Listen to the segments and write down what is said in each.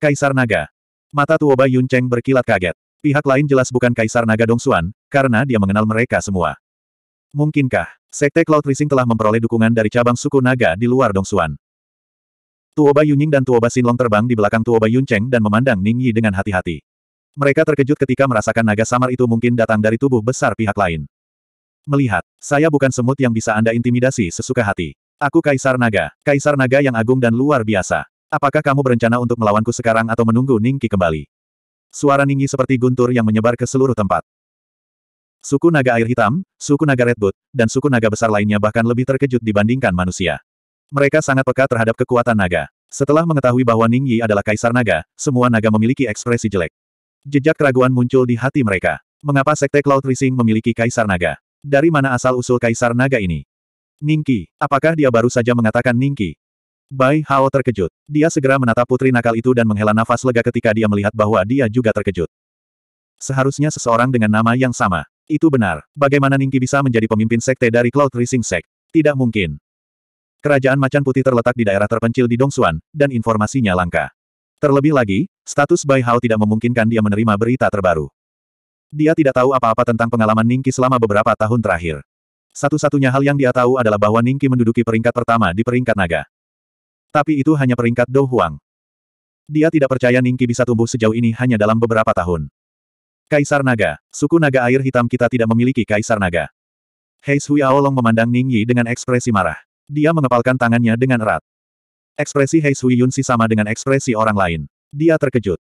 Kaisar Naga. Mata Tuoba Yun Cheng berkilat kaget. Pihak lain jelas bukan Kaisar Naga Dongsuan, karena dia mengenal mereka semua. Mungkinkah, Sekte Cloud Rising telah memperoleh dukungan dari cabang suku Naga di luar Dongsuan? Tuoba Yunying dan Tuoba Sinlong terbang di belakang Tuoba Yun Cheng dan memandang Ning Yi dengan hati-hati. Mereka terkejut ketika merasakan naga samar itu mungkin datang dari tubuh besar pihak lain. Melihat, saya bukan semut yang bisa Anda intimidasi sesuka hati. Aku Kaisar Naga, Kaisar Naga yang agung dan luar biasa. Apakah kamu berencana untuk melawanku sekarang atau menunggu Ningki kembali? Suara Ningyi seperti guntur yang menyebar ke seluruh tempat. Suku naga air hitam, suku naga redbud, dan suku naga besar lainnya bahkan lebih terkejut dibandingkan manusia. Mereka sangat peka terhadap kekuatan naga. Setelah mengetahui bahwa Ningyi adalah kaisar naga, semua naga memiliki ekspresi jelek. Jejak keraguan muncul di hati mereka. Mengapa sekte Cloud Rising memiliki kaisar naga? Dari mana asal-usul kaisar naga ini? Ningki, apakah dia baru saja mengatakan Ningki? Bai Hao terkejut. Dia segera menatap putri nakal itu dan menghela nafas lega ketika dia melihat bahwa dia juga terkejut. Seharusnya seseorang dengan nama yang sama. Itu benar. Bagaimana Ningki bisa menjadi pemimpin sekte dari Cloud Rising Sect? Tidak mungkin. Kerajaan Macan Putih terletak di daerah terpencil di Dongsuan, dan informasinya langka. Terlebih lagi, status Bai Hao tidak memungkinkan dia menerima berita terbaru. Dia tidak tahu apa-apa tentang pengalaman Ningki selama beberapa tahun terakhir. Satu-satunya hal yang dia tahu adalah bahwa Ningki menduduki peringkat pertama di peringkat naga. Tapi itu hanya peringkat Dou Huang. Dia tidak percaya Ningki bisa tumbuh sejauh ini hanya dalam beberapa tahun. Kaisar Naga, suku naga air hitam kita tidak memiliki Kaisar Naga. Hei Sui Aolong memandang Ningyi dengan ekspresi marah. Dia mengepalkan tangannya dengan erat. Ekspresi Hei Sui Yunsi sama dengan ekspresi orang lain. Dia terkejut.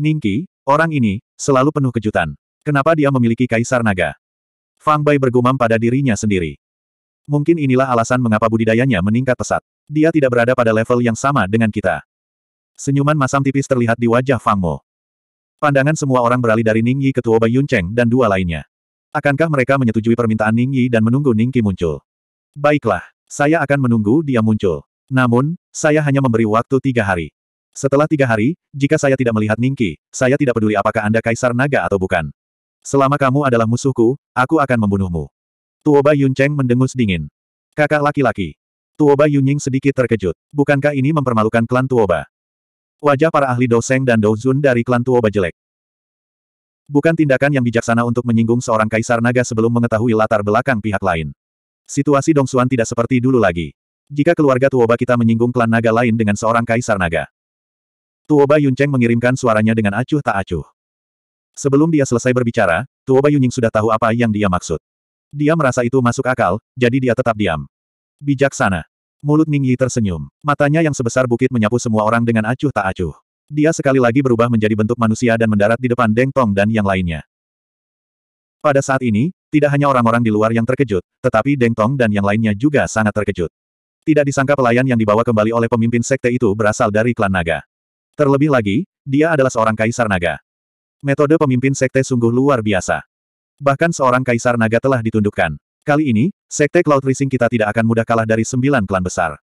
Ningki, orang ini, selalu penuh kejutan. Kenapa dia memiliki Kaisar Naga? Fang Bai bergumam pada dirinya sendiri. Mungkin inilah alasan mengapa budidayanya meningkat pesat. Dia tidak berada pada level yang sama dengan kita. Senyuman masam tipis terlihat di wajah Fang Mo. Pandangan semua orang beralih dari Ning Yi ke Tuoba Yun Cheng dan dua lainnya. Akankah mereka menyetujui permintaan Ning Yi dan menunggu Ning Qi muncul? Baiklah, saya akan menunggu dia muncul. Namun, saya hanya memberi waktu tiga hari. Setelah tiga hari, jika saya tidak melihat Ning Qi, saya tidak peduli apakah Anda Kaisar Naga atau bukan. Selama kamu adalah musuhku, aku akan membunuhmu. Tuoba Yun Cheng mendengus dingin. Kakak laki-laki, Tuoba Yunying sedikit terkejut. Bukankah ini mempermalukan klan Tuoba? Wajah para ahli Doseng dan Douzun dari klan Tuoba jelek. Bukan tindakan yang bijaksana untuk menyinggung seorang kaisar naga sebelum mengetahui latar belakang pihak lain. Situasi Dong Xuan tidak seperti dulu lagi. Jika keluarga Tuoba kita menyinggung klan naga lain dengan seorang kaisar naga. Tuoba Yunceng mengirimkan suaranya dengan acuh tak acuh. Sebelum dia selesai berbicara, Tuoba Yunying sudah tahu apa yang dia maksud. Dia merasa itu masuk akal, jadi dia tetap diam. Bijaksana. Mulut Yi tersenyum. Matanya yang sebesar bukit menyapu semua orang dengan acuh tak acuh. Dia sekali lagi berubah menjadi bentuk manusia dan mendarat di depan Deng Tong dan yang lainnya. Pada saat ini, tidak hanya orang-orang di luar yang terkejut, tetapi Deng Tong dan yang lainnya juga sangat terkejut. Tidak disangka pelayan yang dibawa kembali oleh pemimpin sekte itu berasal dari klan naga. Terlebih lagi, dia adalah seorang kaisar naga. Metode pemimpin sekte sungguh luar biasa. Bahkan seorang kaisar naga telah ditundukkan. Kali ini, Sekte Cloud Rising kita tidak akan mudah kalah dari sembilan klan besar.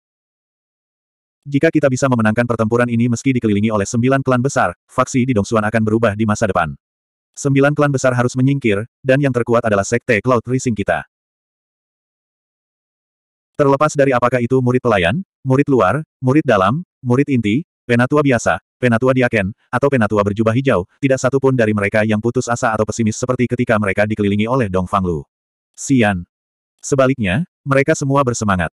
Jika kita bisa memenangkan pertempuran ini meski dikelilingi oleh sembilan klan besar, faksi di Dongsuan akan berubah di masa depan. Sembilan klan besar harus menyingkir, dan yang terkuat adalah Sekte Cloud Rising kita. Terlepas dari apakah itu murid pelayan, murid luar, murid dalam, murid inti, penatua biasa, penatua diaken, atau penatua berjubah hijau, tidak satu pun dari mereka yang putus asa atau pesimis seperti ketika mereka dikelilingi oleh Dong Fanglu. Sian. Sebaliknya, mereka semua bersemangat.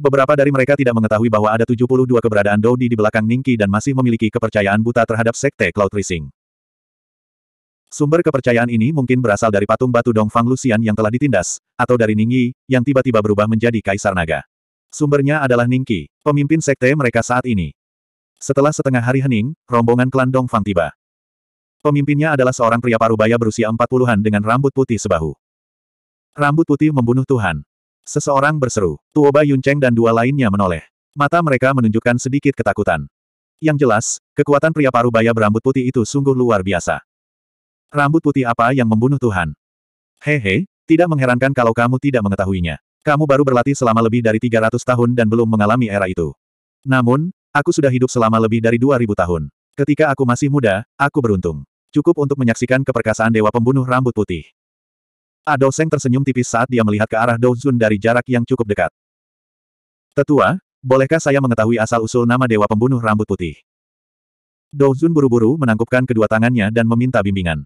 Beberapa dari mereka tidak mengetahui bahwa ada 72 keberadaan Dodi di belakang Ningki dan masih memiliki kepercayaan buta terhadap Sekte Cloud Rising. Sumber kepercayaan ini mungkin berasal dari patung batu Dongfang Lusian yang telah ditindas, atau dari Ningyi, yang tiba-tiba berubah menjadi Kaisar Naga. Sumbernya adalah Ningki, pemimpin sekte mereka saat ini. Setelah setengah hari hening, rombongan klan Dongfang tiba. Pemimpinnya adalah seorang pria parubaya berusia 40-an dengan rambut putih sebahu. Rambut putih membunuh Tuhan. Seseorang berseru. Tuoba Yunceng dan dua lainnya menoleh. Mata mereka menunjukkan sedikit ketakutan. Yang jelas, kekuatan pria paruh baya berambut putih itu sungguh luar biasa. Rambut putih apa yang membunuh Tuhan? Hehe, tidak mengherankan kalau kamu tidak mengetahuinya. Kamu baru berlatih selama lebih dari 300 tahun dan belum mengalami era itu. Namun, aku sudah hidup selama lebih dari 2000 tahun. Ketika aku masih muda, aku beruntung. Cukup untuk menyaksikan keperkasaan Dewa Pembunuh Rambut Putih. Ado Seng tersenyum tipis saat dia melihat ke arah Douzun dari jarak yang cukup dekat. Tetua, bolehkah saya mengetahui asal-usul nama Dewa Pembunuh Rambut Putih? Douzun buru-buru menangkupkan kedua tangannya dan meminta bimbingan.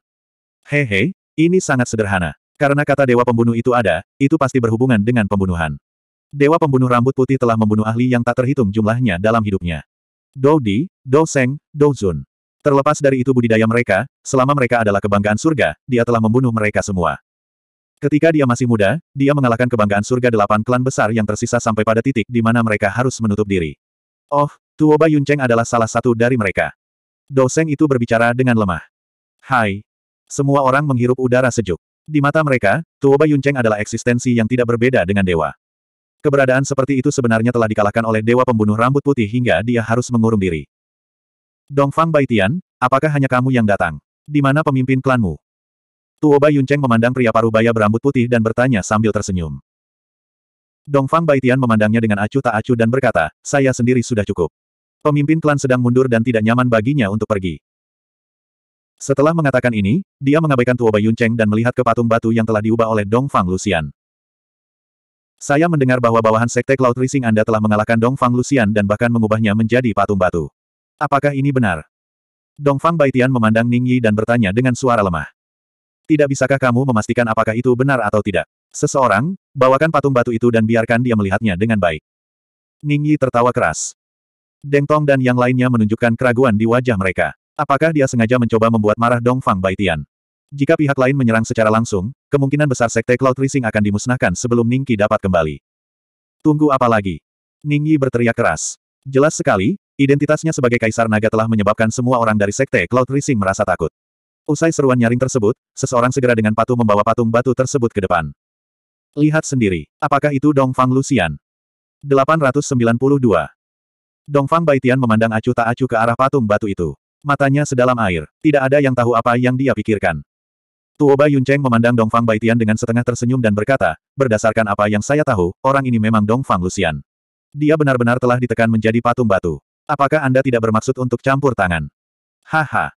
Hehe, ini sangat sederhana. Karena kata Dewa Pembunuh itu ada, itu pasti berhubungan dengan pembunuhan. Dewa Pembunuh Rambut Putih telah membunuh ahli yang tak terhitung jumlahnya dalam hidupnya. Dou Di, Dou Seng, Dou Zun. Terlepas dari itu budidaya mereka, selama mereka adalah kebanggaan surga, dia telah membunuh mereka semua. Ketika dia masih muda, dia mengalahkan kebanggaan surga delapan klan besar yang tersisa sampai pada titik di mana mereka harus menutup diri. Oh, Tuoba Yuncheng adalah salah satu dari mereka. Doseng itu berbicara dengan lemah. Hai. Semua orang menghirup udara sejuk. Di mata mereka, Tuoba Yuncheng adalah eksistensi yang tidak berbeda dengan dewa. Keberadaan seperti itu sebenarnya telah dikalahkan oleh dewa pembunuh rambut putih hingga dia harus mengurung diri. Dongfang Baitian, apakah hanya kamu yang datang? Di mana pemimpin klanmu? Tuoba Yuncheng memandang pria baya berambut putih dan bertanya sambil tersenyum. Dongfang Baitian memandangnya dengan acuh tak acuh dan berkata, saya sendiri sudah cukup. Pemimpin klan sedang mundur dan tidak nyaman baginya untuk pergi. Setelah mengatakan ini, dia mengabaikan Tuoba Yuncheng dan melihat ke patung batu yang telah diubah oleh Dongfang Lucian. Saya mendengar bahwa bawahan Sekte Cloud Rising Anda telah mengalahkan Dongfang Lucian dan bahkan mengubahnya menjadi patung batu. Apakah ini benar? Dongfang Baitian memandang Ning Yi dan bertanya dengan suara lemah. Tidak bisakah kamu memastikan apakah itu benar atau tidak? Seseorang, bawakan patung batu itu dan biarkan dia melihatnya dengan baik. Ning Yi tertawa keras. Deng Tong dan yang lainnya menunjukkan keraguan di wajah mereka. Apakah dia sengaja mencoba membuat marah Dong Fang Baitian? Jika pihak lain menyerang secara langsung, kemungkinan besar Sekte Cloud Rising akan dimusnahkan sebelum Ning Qi dapat kembali. Tunggu apa lagi? Ning Yi berteriak keras. Jelas sekali, identitasnya sebagai Kaisar Naga telah menyebabkan semua orang dari Sekte Cloud Rising merasa takut. Usai seruan nyaring tersebut, seseorang segera dengan patung membawa patung batu tersebut ke depan. Lihat sendiri, apakah itu Dong Dongfang Lucian? 892. Fang Baitian memandang acuh tak acuh ke arah patung batu itu. Matanya sedalam air, tidak ada yang tahu apa yang dia pikirkan. Tuoba Yuncheng memandang Dong Fang Baitian dengan setengah tersenyum dan berkata, berdasarkan apa yang saya tahu, orang ini memang Dong Fang Lucian. Dia benar-benar telah ditekan menjadi patung batu. Apakah Anda tidak bermaksud untuk campur tangan? Haha,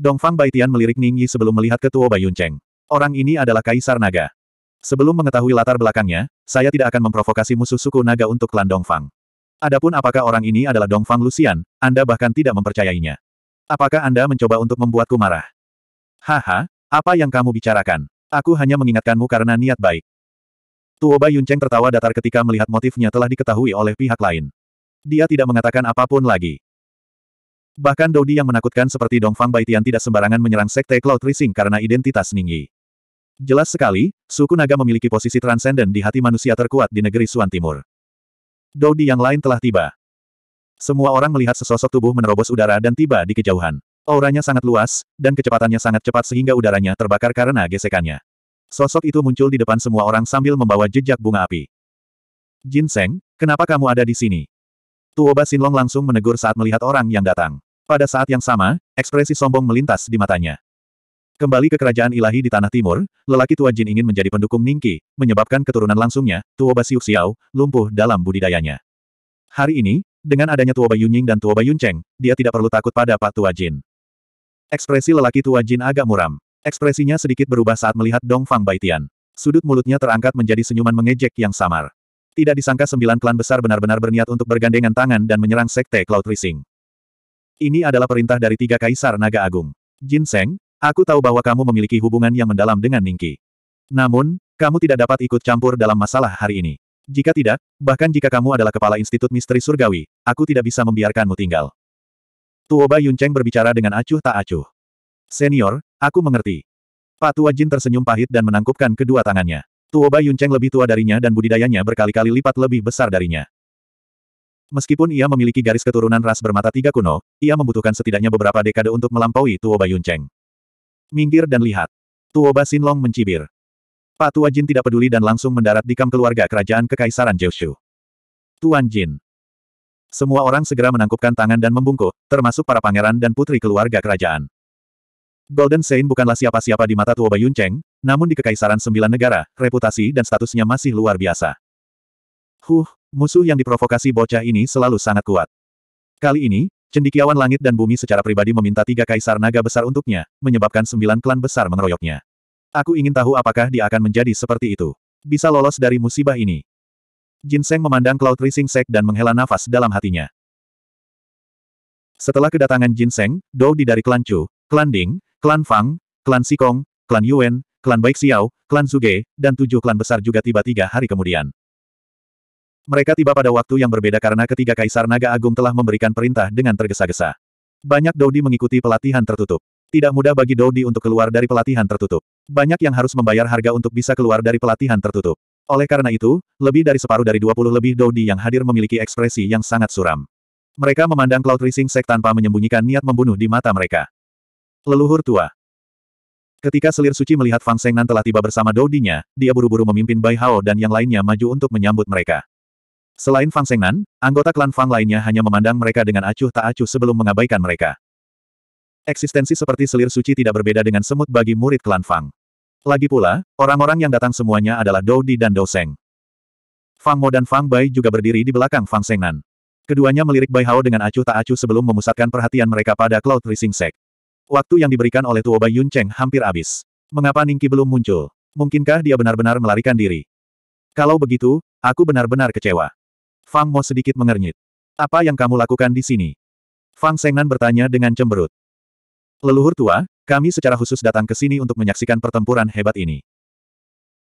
Dongfang Baitian melirik Ning Yi sebelum melihat ketua Bayun Cheng. Orang ini adalah Kaisar Naga. Sebelum mengetahui latar belakangnya, saya tidak akan memprovokasi musuh suku Naga untuk klan Dongfang. Adapun apakah orang ini adalah Dongfang Lucian, Anda bahkan tidak mempercayainya. Apakah Anda mencoba untuk membuatku marah? Haha, apa yang kamu bicarakan? Aku hanya mengingatkanmu karena niat baik. Tuoba Yunceng tertawa datar ketika melihat motifnya telah diketahui oleh pihak lain. Dia tidak mengatakan apapun lagi. Bahkan Dodi yang menakutkan seperti Dongfang Baitian tidak sembarangan menyerang Sekte Cloud Rising karena identitas Ningyi. Jelas sekali, suku naga memiliki posisi transenden di hati manusia terkuat di negeri Suan Timur. Dodi yang lain telah tiba. Semua orang melihat sesosok tubuh menerobos udara dan tiba di kejauhan. Auranya sangat luas, dan kecepatannya sangat cepat sehingga udaranya terbakar karena gesekannya. Sosok itu muncul di depan semua orang sambil membawa jejak bunga api. Jin Seng, kenapa kamu ada di sini? Tuoba Sinlong langsung menegur saat melihat orang yang datang. Pada saat yang sama, ekspresi sombong melintas di matanya. Kembali ke kerajaan ilahi di Tanah Timur, lelaki tua Jin ingin menjadi pendukung Ningki, menyebabkan keturunan langsungnya, Tuoba Siu Xiao, lumpuh dalam budidayanya. Hari ini, dengan adanya Tuoba Yunying dan Tuoba Yuncheng, dia tidak perlu takut pada Pak Tua Jin. Ekspresi lelaki tua Jin agak muram. Ekspresinya sedikit berubah saat melihat Dong Fang Baitian. Sudut mulutnya terangkat menjadi senyuman mengejek yang samar. Tidak disangka sembilan klan besar benar-benar berniat untuk bergandengan tangan dan menyerang Sekte Cloud Rising. Ini adalah perintah dari tiga kaisar naga agung. Jin Seng, aku tahu bahwa kamu memiliki hubungan yang mendalam dengan Ningki. Namun, kamu tidak dapat ikut campur dalam masalah hari ini. Jika tidak, bahkan jika kamu adalah kepala Institut Misteri Surgawi, aku tidak bisa membiarkanmu tinggal. Tuoba Yuncheng berbicara dengan acuh tak acuh. Senior, aku mengerti. Pak Tua Jin tersenyum pahit dan menangkupkan kedua tangannya. Tuoba Cheng lebih tua darinya dan budidayanya berkali-kali lipat lebih besar darinya. Meskipun ia memiliki garis keturunan ras bermata tiga kuno, ia membutuhkan setidaknya beberapa dekade untuk melampaui Tuoba Cheng. Minggir dan lihat. Tuoba Xinlong mencibir. Pak Tua Jin tidak peduli dan langsung mendarat di kamp keluarga kerajaan Kekaisaran Jiushu. Tuan Jin. Semua orang segera menangkupkan tangan dan membungkuk, termasuk para pangeran dan putri keluarga kerajaan. Golden Sein bukanlah siapa-siapa di mata Tuoba Cheng. Namun di Kekaisaran Sembilan Negara, reputasi dan statusnya masih luar biasa. Huh, musuh yang diprovokasi bocah ini selalu sangat kuat. Kali ini, Cendikiawan Langit dan Bumi secara pribadi meminta tiga kaisar naga besar untuknya, menyebabkan sembilan klan besar mengeroyoknya. Aku ingin tahu apakah dia akan menjadi seperti itu. Bisa lolos dari musibah ini. Jin Seng memandang Cloud Rising Sek dan menghela nafas dalam hatinya. Setelah kedatangan Jin Dou Di dari klan Chu, klan Ding, klan Fang, klan Sikong, klan Yuan, klan Baik Xiao, klan Zuge, dan tujuh klan besar juga tiba tiga hari kemudian. Mereka tiba pada waktu yang berbeda karena ketiga Kaisar Naga Agung telah memberikan perintah dengan tergesa-gesa. Banyak Dodi mengikuti pelatihan tertutup. Tidak mudah bagi Dodi untuk keluar dari pelatihan tertutup. Banyak yang harus membayar harga untuk bisa keluar dari pelatihan tertutup. Oleh karena itu, lebih dari separuh dari 20 lebih Dodi yang hadir memiliki ekspresi yang sangat suram. Mereka memandang Cloud Rising Sek tanpa menyembunyikan niat membunuh di mata mereka. Leluhur tua, Ketika selir suci melihat Fang Sengnan telah tiba bersama Doudinya, dia buru-buru memimpin Bai Hao dan yang lainnya maju untuk menyambut mereka. Selain Fang Sengnan, anggota klan Fang lainnya hanya memandang mereka dengan acuh tak acuh sebelum mengabaikan mereka. Eksistensi seperti selir suci tidak berbeda dengan semut bagi murid klan Fang. Lagi pula, orang-orang yang datang semuanya adalah Dou dan Dou Seng. Fang Mo dan Fang Bai juga berdiri di belakang Fang Sengnan. Keduanya melirik Bai Hao dengan acuh tak acuh sebelum memusatkan perhatian mereka pada Cloud Rising Sect. Waktu yang diberikan oleh Tuoba Yun Cheng hampir habis. Mengapa Ningki belum muncul? Mungkinkah dia benar-benar melarikan diri? Kalau begitu, aku benar-benar kecewa. Fang Mo sedikit mengernyit. Apa yang kamu lakukan di sini? Fang Sengnan bertanya dengan cemberut. Leluhur tua, kami secara khusus datang ke sini untuk menyaksikan pertempuran hebat ini.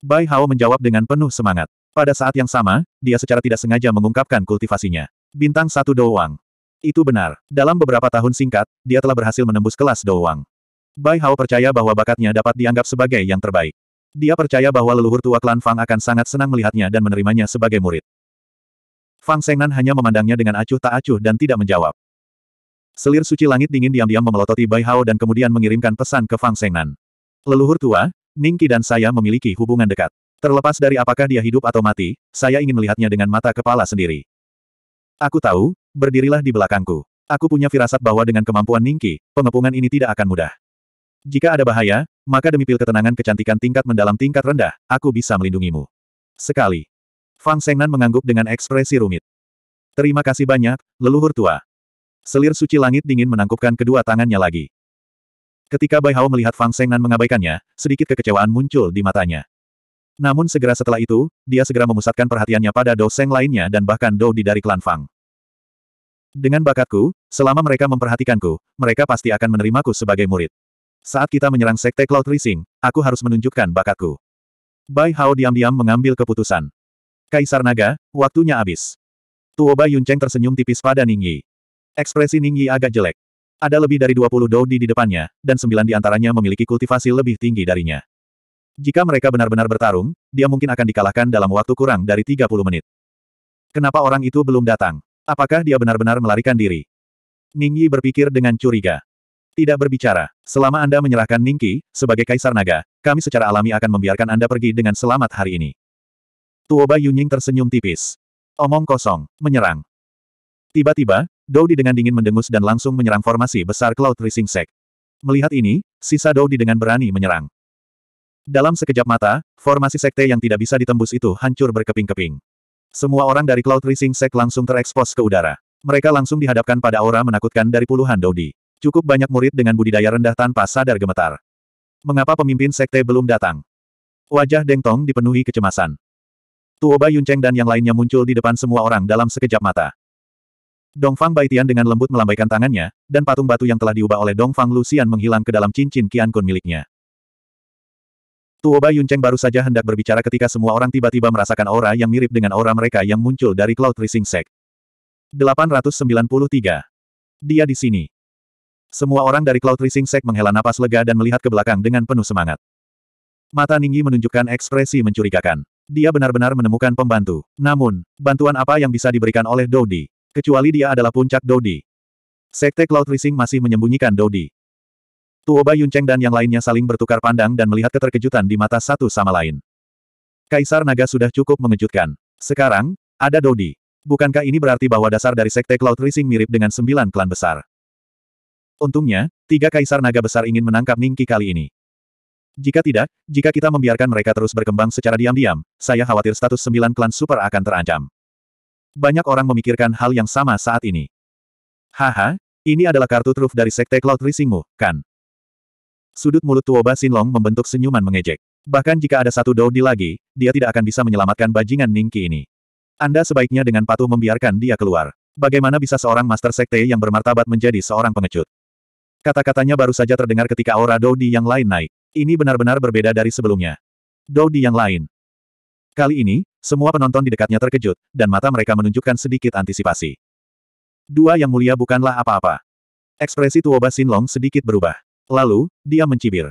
Bai Hao menjawab dengan penuh semangat. Pada saat yang sama, dia secara tidak sengaja mengungkapkan kultivasinya. Bintang satu doang. Itu benar. Dalam beberapa tahun singkat, dia telah berhasil menembus kelas Douwang. Bai Hao percaya bahwa bakatnya dapat dianggap sebagai yang terbaik. Dia percaya bahwa leluhur tua klan Fang akan sangat senang melihatnya dan menerimanya sebagai murid. Fang Sengnan hanya memandangnya dengan acuh tak acuh dan tidak menjawab. Selir suci langit dingin diam-diam memelototi Bai Hao dan kemudian mengirimkan pesan ke Fang Sengnan. Leluhur tua, Ningki dan saya memiliki hubungan dekat. Terlepas dari apakah dia hidup atau mati, saya ingin melihatnya dengan mata kepala sendiri. Aku tahu, berdirilah di belakangku. Aku punya firasat bahwa dengan kemampuan Ningki, pengepungan ini tidak akan mudah. Jika ada bahaya, maka demi pil ketenangan kecantikan tingkat mendalam tingkat rendah, aku bisa melindungimu. Sekali. Fang Sengnan mengangguk dengan ekspresi rumit. Terima kasih banyak, leluhur tua. Selir suci langit dingin menangkupkan kedua tangannya lagi. Ketika Bai Hao melihat Fang Sengnan mengabaikannya, sedikit kekecewaan muncul di matanya. Namun segera setelah itu, dia segera memusatkan perhatiannya pada Dou Seng lainnya dan bahkan Dou di dari klan Fang. Dengan bakatku, selama mereka memperhatikanku, mereka pasti akan menerimaku sebagai murid. Saat kita menyerang Sekte Cloud Rising, aku harus menunjukkan bakatku. Bai Hao diam-diam mengambil keputusan. Kaisar Naga, waktunya habis. Tuoba Yunceng tersenyum tipis pada Ning Yi. Ekspresi Ning Yi agak jelek. Ada lebih dari 20 Doudi di depannya, dan sembilan di antaranya memiliki kultivasi lebih tinggi darinya. Jika mereka benar-benar bertarung, dia mungkin akan dikalahkan dalam waktu kurang dari 30 menit. Kenapa orang itu belum datang? Apakah dia benar-benar melarikan diri? Ning Yi berpikir dengan curiga. Tidak berbicara. Selama Anda menyerahkan Ning Qi, sebagai Kaisar Naga, kami secara alami akan membiarkan Anda pergi dengan selamat hari ini. Tuoba Yunying tersenyum tipis. Omong kosong, menyerang. Tiba-tiba, Doudi dengan dingin mendengus dan langsung menyerang formasi besar Cloud Rising Sect. Melihat ini, sisa Doudi dengan berani menyerang. Dalam sekejap mata, formasi sekte yang tidak bisa ditembus itu hancur berkeping-keping. Semua orang dari Cloud Rising Sect langsung terekspos ke udara. Mereka langsung dihadapkan pada aura menakutkan dari puluhan Dodi. Cukup banyak murid dengan budidaya rendah tanpa sadar gemetar. Mengapa pemimpin sekte belum datang? Wajah Deng Tong dipenuhi kecemasan. Tuoba Yuncheng dan yang lainnya muncul di depan semua orang dalam sekejap mata. Dongfang Baitian dengan lembut melambaikan tangannya, dan patung batu yang telah diubah oleh Dongfang Lucian menghilang ke dalam cincin Qian Kun miliknya. Tuoba Yunceng baru saja hendak berbicara ketika semua orang tiba-tiba merasakan aura yang mirip dengan aura mereka yang muncul dari Cloud Rising Sect. 893. Dia di sini. Semua orang dari Cloud Rising Sect menghela napas lega dan melihat ke belakang dengan penuh semangat. Mata Ningyi menunjukkan ekspresi mencurigakan. Dia benar-benar menemukan pembantu. Namun, bantuan apa yang bisa diberikan oleh Dodi? Kecuali dia adalah puncak Dodi. Sekte Cloud Rising masih menyembunyikan Dodi. Tuoba Yuncheng dan yang lainnya saling bertukar pandang dan melihat keterkejutan di mata satu sama lain. Kaisar Naga sudah cukup mengejutkan. Sekarang, ada Dodi. Bukankah ini berarti bahwa dasar dari Sekte Cloud Rising mirip dengan sembilan klan besar? Untungnya, tiga Kaisar Naga besar ingin menangkap Ningki kali ini. Jika tidak, jika kita membiarkan mereka terus berkembang secara diam-diam, saya khawatir status sembilan klan super akan terancam. Banyak orang memikirkan hal yang sama saat ini. Haha, ini adalah kartu truf dari Sekte Cloud Risingmu, kan? Sudut mulut Tuoba Sinlong membentuk senyuman mengejek. Bahkan jika ada satu Di lagi, dia tidak akan bisa menyelamatkan bajingan Ningki ini. Anda sebaiknya dengan patuh membiarkan dia keluar. Bagaimana bisa seorang Master Sekte yang bermartabat menjadi seorang pengecut? Kata-katanya baru saja terdengar ketika aura Di yang lain naik. Ini benar-benar berbeda dari sebelumnya. Di yang lain. Kali ini, semua penonton di dekatnya terkejut, dan mata mereka menunjukkan sedikit antisipasi. Dua yang mulia bukanlah apa-apa. Ekspresi Tuoba Sinlong sedikit berubah. Lalu, dia mencibir.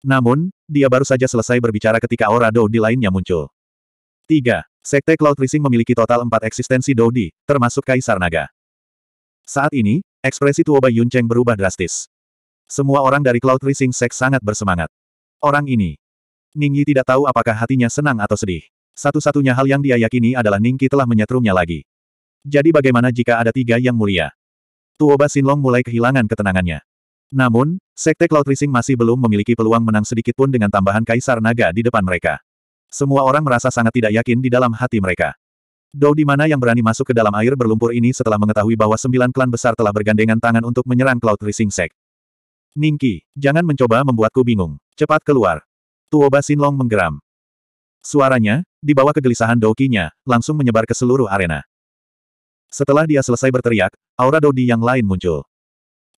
Namun, dia baru saja selesai berbicara ketika aura Doudi lainnya muncul. 3. Sekte Cloud Rising memiliki total empat eksistensi Dodi, termasuk Kaisar Naga. Saat ini, ekspresi Tuoba Yuncheng berubah drastis. Semua orang dari Cloud Rising Sek sangat bersemangat. Orang ini. Ning Yi tidak tahu apakah hatinya senang atau sedih. Satu-satunya hal yang dia yakini adalah Ning Qi telah menyetrumnya lagi. Jadi bagaimana jika ada tiga yang mulia? Tuoba Sinlong mulai kehilangan ketenangannya. Namun, Sekte Cloud Rising masih belum memiliki peluang menang sedikitpun dengan tambahan Kaisar Naga di depan mereka. Semua orang merasa sangat tidak yakin di dalam hati mereka. Dou di mana yang berani masuk ke dalam air berlumpur ini setelah mengetahui bahwa sembilan klan besar telah bergandengan tangan untuk menyerang Cloud Rising Sek. Ningki, jangan mencoba membuatku bingung. Cepat keluar. Tuoba Sinlong menggeram. Suaranya, di bawah kegelisahan Doukinya, langsung menyebar ke seluruh arena. Setelah dia selesai berteriak, aura Dodi yang lain muncul.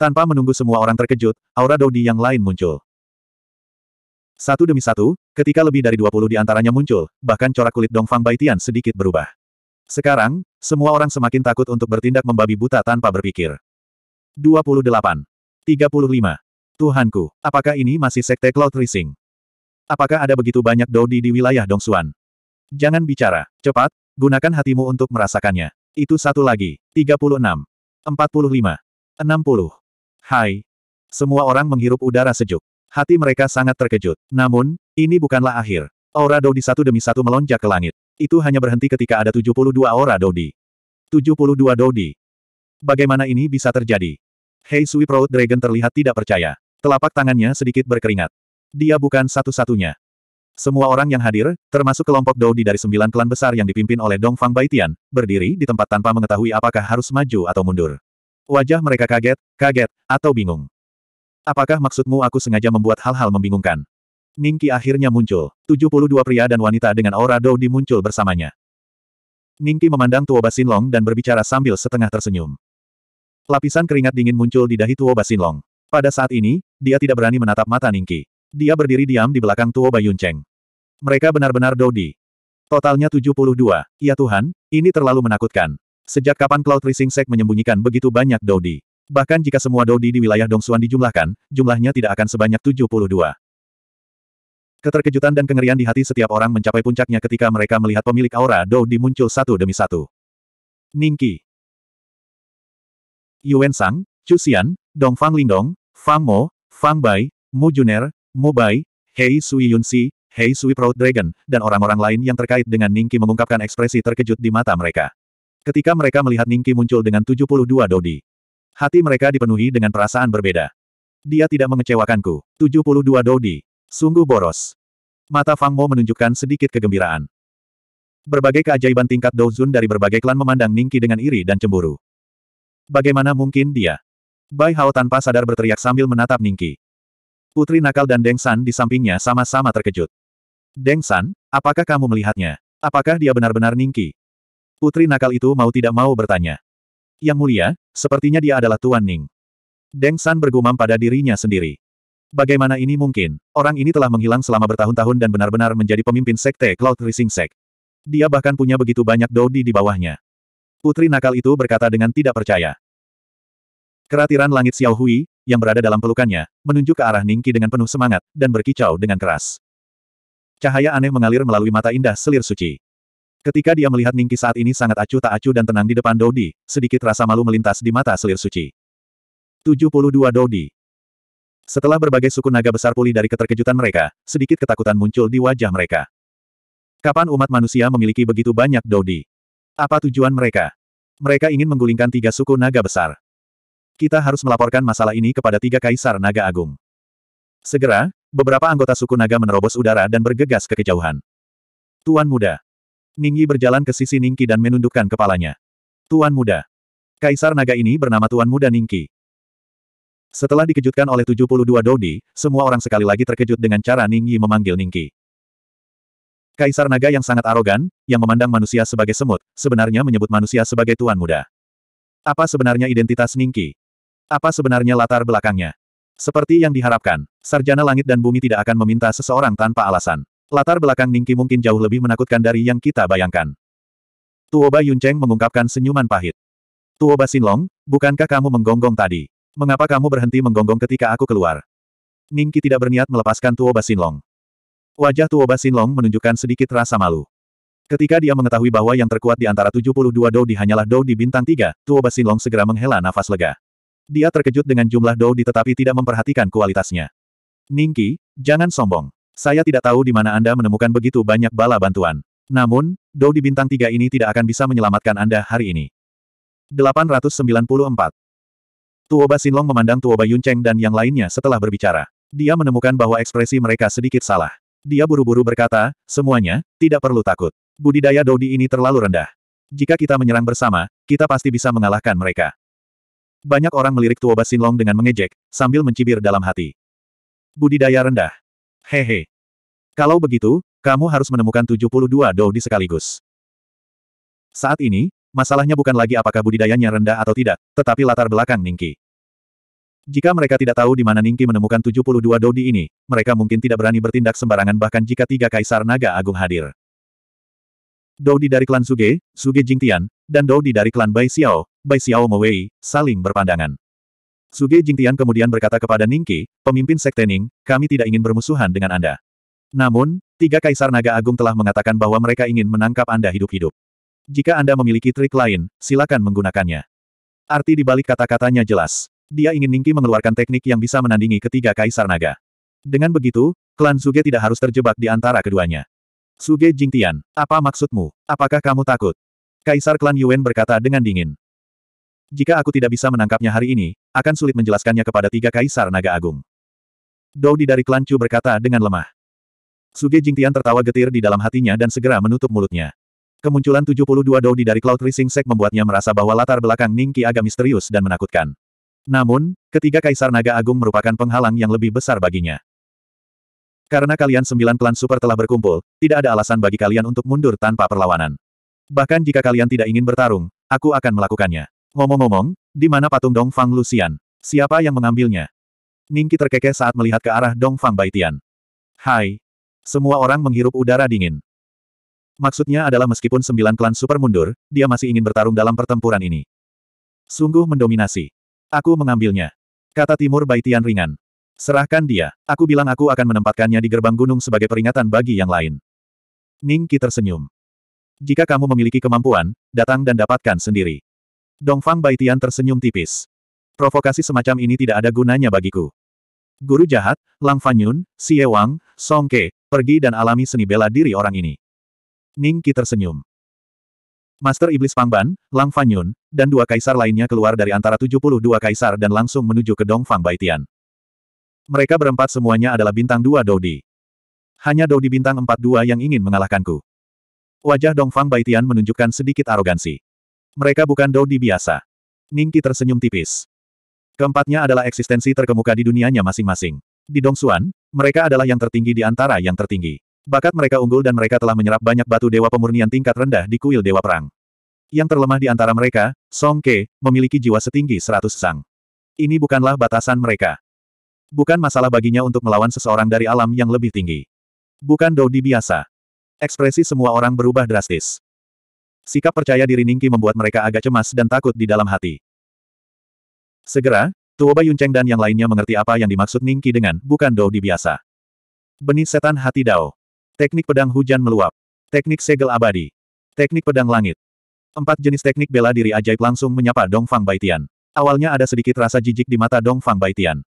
Tanpa menunggu semua orang terkejut, aura Dodi yang lain muncul. Satu demi satu, ketika lebih dari 20 di antaranya muncul, bahkan corak kulit Dongfang Baitian sedikit berubah. Sekarang, semua orang semakin takut untuk bertindak membabi buta tanpa berpikir. 28. 35. Tuhanku, apakah ini masih sekte Cloud Rising? Apakah ada begitu banyak Dodi di wilayah Dongsuan? Jangan bicara. Cepat, gunakan hatimu untuk merasakannya. Itu satu lagi. 36. 45. 60. Hai. Semua orang menghirup udara sejuk. Hati mereka sangat terkejut. Namun, ini bukanlah akhir. Aura Dodi satu demi satu melonjak ke langit. Itu hanya berhenti ketika ada 72 aura Dodi. 72 Dodi. Bagaimana ini bisa terjadi? Hei Sui Proud Dragon terlihat tidak percaya. Telapak tangannya sedikit berkeringat. Dia bukan satu-satunya. Semua orang yang hadir, termasuk kelompok Dodi dari sembilan klan besar yang dipimpin oleh Dong Fang Baitian, berdiri di tempat tanpa mengetahui apakah harus maju atau mundur. Wajah mereka kaget, kaget, atau bingung. Apakah maksudmu aku sengaja membuat hal-hal membingungkan? Ningki akhirnya muncul. 72 pria dan wanita dengan aura Dodi muncul bersamanya. Ningki memandang Tuoba Sinlong dan berbicara sambil setengah tersenyum. Lapisan keringat dingin muncul di dahi Tuoba Sinlong. Pada saat ini, dia tidak berani menatap mata Ningki. Dia berdiri diam di belakang Tuoba Yuncheng. Mereka benar-benar Di. Totalnya 72. Ya Tuhan, ini terlalu menakutkan. Sejak kapan Cloud Rising Sek menyembunyikan begitu banyak Dodi? Bahkan jika semua Dodi di wilayah Dongsuan dijumlahkan, jumlahnya tidak akan sebanyak 72. Keterkejutan dan kengerian di hati setiap orang mencapai puncaknya ketika mereka melihat pemilik aura Dodi muncul satu demi satu. Ningki. Yuan Sang, Chu Xian, Dong Fang Lingdong, Fang Mo, Fang Bai, Mu Juner, Mu Bai, Hei Sui Yunsi, Hei Sui Proud Dragon, dan orang-orang lain yang terkait dengan Ningki mengungkapkan ekspresi terkejut di mata mereka. Ketika mereka melihat Ningki muncul dengan 72 dodi, hati mereka dipenuhi dengan perasaan berbeda. Dia tidak mengecewakanku. 72 dodi. Sungguh boros. Mata Fang Mo menunjukkan sedikit kegembiraan. Berbagai keajaiban tingkat Douzun dari berbagai klan memandang Ningki dengan iri dan cemburu. Bagaimana mungkin dia? Bai Hao tanpa sadar berteriak sambil menatap Ningki. Putri Nakal dan Deng San di sampingnya sama-sama terkejut. Deng San, apakah kamu melihatnya? Apakah dia benar-benar Ningki? Putri nakal itu mau tidak mau bertanya. Yang mulia, sepertinya dia adalah Tuan Ning. Deng San bergumam pada dirinya sendiri. Bagaimana ini mungkin? Orang ini telah menghilang selama bertahun-tahun dan benar-benar menjadi pemimpin sekte Cloud Rising Sect. Dia bahkan punya begitu banyak dodi di bawahnya. Putri nakal itu berkata dengan tidak percaya. Keratiran langit Xiao Hui, yang berada dalam pelukannya, menunjuk ke arah Ningki dengan penuh semangat, dan berkicau dengan keras. Cahaya aneh mengalir melalui mata indah selir suci. Ketika dia melihat Ningki saat ini sangat acuh tak acuh dan tenang di depan Dodi, sedikit rasa malu melintas di mata selir suci. 72 Dodi Setelah berbagai suku naga besar pulih dari keterkejutan mereka, sedikit ketakutan muncul di wajah mereka. Kapan umat manusia memiliki begitu banyak Dodi? Apa tujuan mereka? Mereka ingin menggulingkan tiga suku naga besar. Kita harus melaporkan masalah ini kepada tiga kaisar naga agung. Segera, beberapa anggota suku naga menerobos udara dan bergegas ke kejauhan. Tuan muda, Ningyi berjalan ke sisi Ningki dan menundukkan kepalanya. Tuan Muda. Kaisar naga ini bernama Tuan Muda Ningki. Setelah dikejutkan oleh 72 Dodi, semua orang sekali lagi terkejut dengan cara Ningyi memanggil Ningki. Kaisar naga yang sangat arogan, yang memandang manusia sebagai semut, sebenarnya menyebut manusia sebagai Tuan Muda. Apa sebenarnya identitas Ningki? Apa sebenarnya latar belakangnya? Seperti yang diharapkan, sarjana langit dan bumi tidak akan meminta seseorang tanpa alasan. Latar belakang Ningki mungkin jauh lebih menakutkan dari yang kita bayangkan. Tuoba Yuncheng mengungkapkan senyuman pahit. Tuoba Sinlong, bukankah kamu menggonggong tadi? Mengapa kamu berhenti menggonggong ketika aku keluar? Ningki tidak berniat melepaskan Tuoba Sinlong. Wajah Tuoba Sinlong menunjukkan sedikit rasa malu. Ketika dia mengetahui bahwa yang terkuat di antara 72 dihanyalah hanyalah di bintang 3, Tuoba Sinlong segera menghela nafas lega. Dia terkejut dengan jumlah Dou di, tetapi tidak memperhatikan kualitasnya. Ningki, jangan sombong. Saya tidak tahu di mana Anda menemukan begitu banyak bala bantuan. Namun, Dou di bintang tiga ini tidak akan bisa menyelamatkan Anda hari ini. 894. Tuoba Sinlong memandang Tuoba Yuncheng dan yang lainnya setelah berbicara. Dia menemukan bahwa ekspresi mereka sedikit salah. Dia buru-buru berkata, semuanya, tidak perlu takut. Budidaya Dodi ini terlalu rendah. Jika kita menyerang bersama, kita pasti bisa mengalahkan mereka. Banyak orang melirik Tuoba Sinlong dengan mengejek, sambil mencibir dalam hati. Budidaya rendah. Hehe, he, kalau begitu, kamu harus menemukan 72 di sekaligus. Saat ini, masalahnya bukan lagi apakah budidayanya rendah atau tidak, tetapi latar belakang Ningki. Jika mereka tidak tahu di mana Ningki menemukan 72 di ini, mereka mungkin tidak berani bertindak sembarangan bahkan jika tiga kaisar naga agung hadir. Dodi dari klan Suge, Suge Jingtian, dan Dodi dari klan Bai Xiao, Bai Xiao Wei, saling berpandangan. Suge Jingtian kemudian berkata kepada Ningki, pemimpin Sekte Ning, kami tidak ingin bermusuhan dengan Anda. Namun, tiga kaisar naga agung telah mengatakan bahwa mereka ingin menangkap Anda hidup-hidup. Jika Anda memiliki trik lain, silakan menggunakannya. Arti dibalik kata-katanya jelas. Dia ingin Ningki mengeluarkan teknik yang bisa menandingi ketiga kaisar naga. Dengan begitu, klan Suge tidak harus terjebak di antara keduanya. Suge Jingtian, apa maksudmu? Apakah kamu takut? Kaisar klan Yuan berkata dengan dingin. Jika aku tidak bisa menangkapnya hari ini, akan sulit menjelaskannya kepada tiga kaisar naga agung. Di dari klan Chu berkata dengan lemah. Suge Jingtian tertawa getir di dalam hatinya dan segera menutup mulutnya. Kemunculan 72 Di dari Cloud Rising Sek membuatnya merasa bahwa latar belakang Ningki agak misterius dan menakutkan. Namun, ketiga Kaisar Naga Agung merupakan penghalang yang lebih besar baginya. Karena kalian sembilan klan super telah berkumpul, tidak ada alasan bagi kalian untuk mundur tanpa perlawanan. Bahkan jika kalian tidak ingin bertarung, aku akan melakukannya. Ngomong-ngomong, di mana patung Dong Fang Lucian? Siapa yang mengambilnya? Ningki terkekeh saat melihat ke arah Dong Fang Baitian. Hai, semua orang menghirup udara dingin. Maksudnya adalah meskipun sembilan klan super mundur, dia masih ingin bertarung dalam pertempuran ini. Sungguh mendominasi. Aku mengambilnya. Kata Timur Baitian ringan. Serahkan dia. Aku bilang aku akan menempatkannya di gerbang gunung sebagai peringatan bagi yang lain. Ning Qi tersenyum. Jika kamu memiliki kemampuan, datang dan dapatkan sendiri. Dongfang Baitian tersenyum tipis. Provokasi semacam ini tidak ada gunanya bagiku. Guru jahat, Lang Fanyun, Xie Wang, Song Ke, Pergi dan alami seni bela diri orang ini. Ning Qi tersenyum. Master Iblis Pangban, Lang Fanyun, dan dua kaisar lainnya keluar dari antara 72 kaisar dan langsung menuju ke Dongfang Baitian. Mereka berempat semuanya adalah bintang dua Dodi. Hanya Dodi bintang empat dua yang ingin mengalahkanku. Wajah Dongfang Baitian menunjukkan sedikit arogansi. Mereka bukan Dodi biasa. Ningki tersenyum tipis. Keempatnya adalah eksistensi terkemuka di dunianya masing-masing. Di Dongsuan, mereka adalah yang tertinggi di antara yang tertinggi. Bakat mereka unggul dan mereka telah menyerap banyak batu dewa pemurnian tingkat rendah di kuil dewa perang. Yang terlemah di antara mereka, Song Ke, memiliki jiwa setinggi seratus sang. Ini bukanlah batasan mereka. Bukan masalah baginya untuk melawan seseorang dari alam yang lebih tinggi. Bukan Dodi biasa. Ekspresi semua orang berubah drastis. Sikap percaya diri Ningki membuat mereka agak cemas dan takut di dalam hati. Segera, Tuoba Yunceng dan yang lainnya mengerti apa yang dimaksud Ningki dengan bukan Dou di biasa. Benih setan hati Dao. Teknik pedang hujan meluap. Teknik segel abadi. Teknik pedang langit. Empat jenis teknik bela diri ajaib langsung menyapa Dongfang Baitian. Awalnya ada sedikit rasa jijik di mata Dongfang Baitian.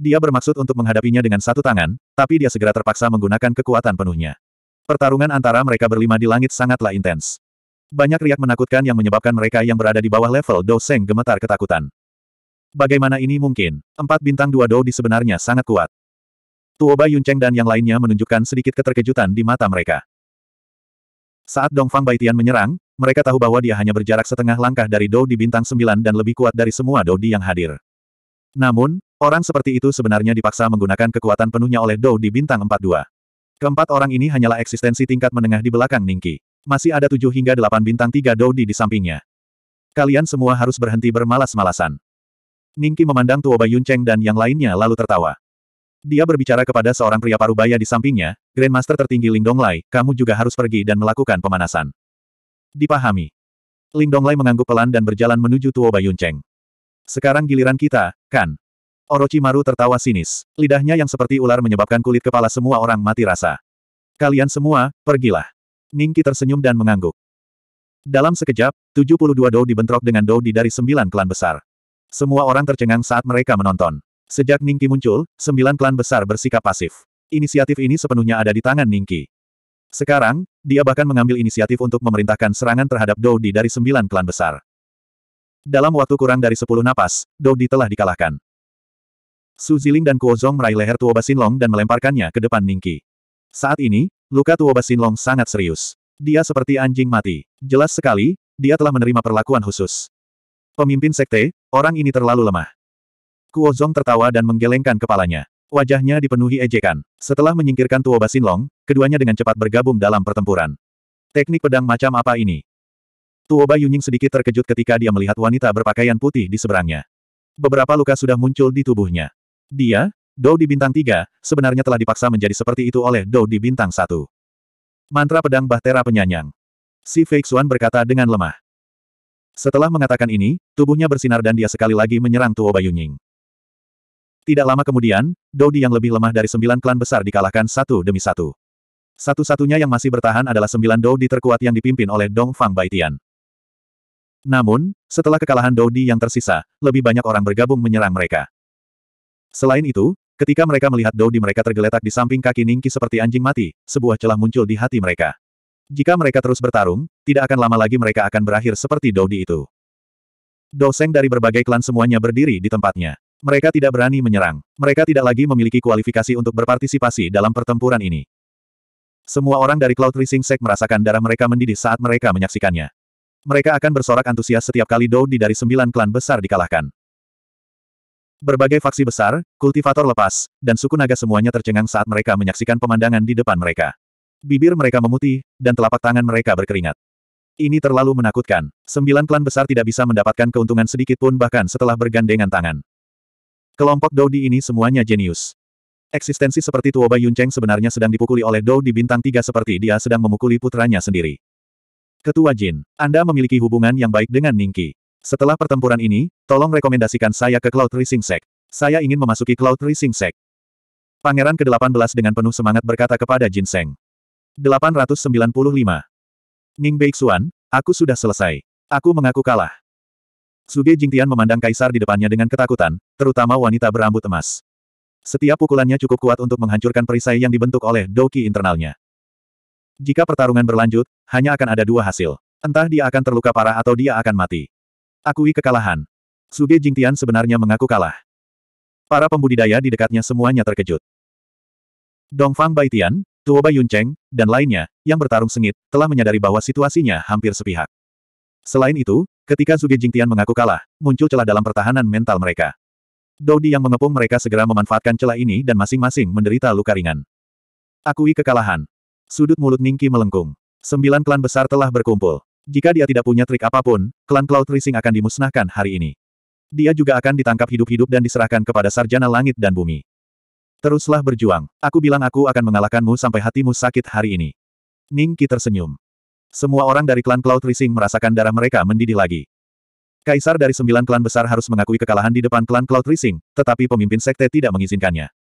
Dia bermaksud untuk menghadapinya dengan satu tangan, tapi dia segera terpaksa menggunakan kekuatan penuhnya. Pertarungan antara mereka berlima di langit sangatlah intens. Banyak riak menakutkan yang menyebabkan mereka yang berada di bawah level Dou Seng gemetar ketakutan. Bagaimana ini mungkin? Empat bintang dua Dou di sebenarnya sangat kuat. Tuoba Yuncheng dan yang lainnya menunjukkan sedikit keterkejutan di mata mereka. Saat Dongfang Baitian menyerang, mereka tahu bahwa dia hanya berjarak setengah langkah dari Dou di bintang sembilan dan lebih kuat dari semua Dou di yang hadir. Namun, orang seperti itu sebenarnya dipaksa menggunakan kekuatan penuhnya oleh Dou di bintang empat dua. Keempat orang ini hanyalah eksistensi tingkat menengah di belakang Ningki. Masih ada tujuh hingga delapan bintang tiga Dou di di sampingnya. Kalian semua harus berhenti bermalas-malasan. Ningki memandang Tuoba Yuncheng dan yang lainnya lalu tertawa. Dia berbicara kepada seorang pria parubaya di sampingnya, Grandmaster tertinggi Ling Donglai, kamu juga harus pergi dan melakukan pemanasan. Dipahami. Ling Donglai mengangguk pelan dan berjalan menuju Tuoba Yuncheng. Sekarang giliran kita, kan? Orochimaru tertawa sinis. Lidahnya yang seperti ular menyebabkan kulit kepala semua orang mati rasa. Kalian semua, pergilah. Ningki tersenyum dan mengangguk. Dalam sekejap, 72 dou dibentrok dengan dou di dari sembilan klan besar. Semua orang tercengang saat mereka menonton. Sejak Ningki muncul, sembilan klan besar bersikap pasif. Inisiatif ini sepenuhnya ada di tangan Ningki. Sekarang, dia bahkan mengambil inisiatif untuk memerintahkan serangan terhadap Doudi dari sembilan klan besar. Dalam waktu kurang dari sepuluh napas, Doudi telah dikalahkan. Su Ziling dan Kuo Zong meraih leher Tuoba Sinlong dan melemparkannya ke depan Ningki. Saat ini, luka Tuoba Sinlong sangat serius. Dia seperti anjing mati. Jelas sekali, dia telah menerima perlakuan khusus. Pemimpin sekte, orang ini terlalu lemah. Kuozong tertawa dan menggelengkan kepalanya. Wajahnya dipenuhi ejekan. Setelah menyingkirkan Tuoba Long, keduanya dengan cepat bergabung dalam pertempuran. Teknik pedang macam apa ini? Tuoba Yunying sedikit terkejut ketika dia melihat wanita berpakaian putih di seberangnya. Beberapa luka sudah muncul di tubuhnya. Dia, Dou di bintang tiga, sebenarnya telah dipaksa menjadi seperti itu oleh Dou di bintang satu. Mantra pedang Bahtera Penyanyang. Si Feixuan berkata dengan lemah. Setelah mengatakan ini, tubuhnya bersinar dan dia sekali lagi menyerang Tuo Bayuning. Tidak lama kemudian, Dodi yang lebih lemah dari sembilan klan besar dikalahkan satu demi satu. Satu-satunya yang masih bertahan adalah sembilan Dodi terkuat yang dipimpin oleh Dong Fang Baitian. Namun, setelah kekalahan Dodi yang tersisa, lebih banyak orang bergabung menyerang mereka. Selain itu, ketika mereka melihat Dodi mereka tergeletak di samping kaki Ningki seperti anjing mati, sebuah celah muncul di hati mereka. Jika mereka terus bertarung, tidak akan lama lagi mereka akan berakhir seperti Dodi itu. Doseng dari berbagai klan semuanya berdiri di tempatnya. Mereka tidak berani menyerang. Mereka tidak lagi memiliki kualifikasi untuk berpartisipasi dalam pertempuran ini. Semua orang dari Cloud Rising Sect merasakan darah mereka mendidih saat mereka menyaksikannya. Mereka akan bersorak antusias setiap kali Dodi dari sembilan klan besar dikalahkan. Berbagai faksi besar, kultivator lepas, dan suku naga semuanya tercengang saat mereka menyaksikan pemandangan di depan mereka. Bibir mereka memutih, dan telapak tangan mereka berkeringat. Ini terlalu menakutkan. Sembilan klan besar tidak bisa mendapatkan keuntungan sedikit pun bahkan setelah bergandengan tangan. Kelompok Dodi ini semuanya jenius. Eksistensi seperti Tuoba Yuncheng sebenarnya sedang dipukuli oleh Dou di bintang tiga seperti dia sedang memukuli putranya sendiri. Ketua Jin, Anda memiliki hubungan yang baik dengan Ningki. Setelah pertempuran ini, tolong rekomendasikan saya ke Cloud Rising Sect. Saya ingin memasuki Cloud Rising Sect. Pangeran ke-18 dengan penuh semangat berkata kepada Jin Seng. 895. Ning Beixuan, aku sudah selesai. Aku mengaku kalah. Suge Jingtian memandang kaisar di depannya dengan ketakutan, terutama wanita berambut emas. Setiap pukulannya cukup kuat untuk menghancurkan perisai yang dibentuk oleh doki internalnya. Jika pertarungan berlanjut, hanya akan ada dua hasil. Entah dia akan terluka parah atau dia akan mati. Akui kekalahan. Suge Jingtian sebenarnya mengaku kalah. Para pembudidaya di dekatnya semuanya terkejut. Dongfang Baitian, Tuoba Yuncheng, dan lainnya, yang bertarung sengit, telah menyadari bahwa situasinya hampir sepihak. Selain itu, ketika Zuge Tian mengaku kalah, muncul celah dalam pertahanan mental mereka. Dodi yang mengepung mereka segera memanfaatkan celah ini dan masing-masing menderita luka ringan. Akui kekalahan. Sudut mulut Ningki melengkung. Sembilan klan besar telah berkumpul. Jika dia tidak punya trik apapun, klan Cloud Rising akan dimusnahkan hari ini. Dia juga akan ditangkap hidup-hidup dan diserahkan kepada sarjana langit dan bumi. Teruslah berjuang. Aku bilang aku akan mengalahkanmu sampai hatimu sakit hari ini. Ning Qi tersenyum. Semua orang dari klan Cloud Rising merasakan darah mereka mendidih lagi. Kaisar dari sembilan klan besar harus mengakui kekalahan di depan klan Cloud Rising, tetapi pemimpin sekte tidak mengizinkannya.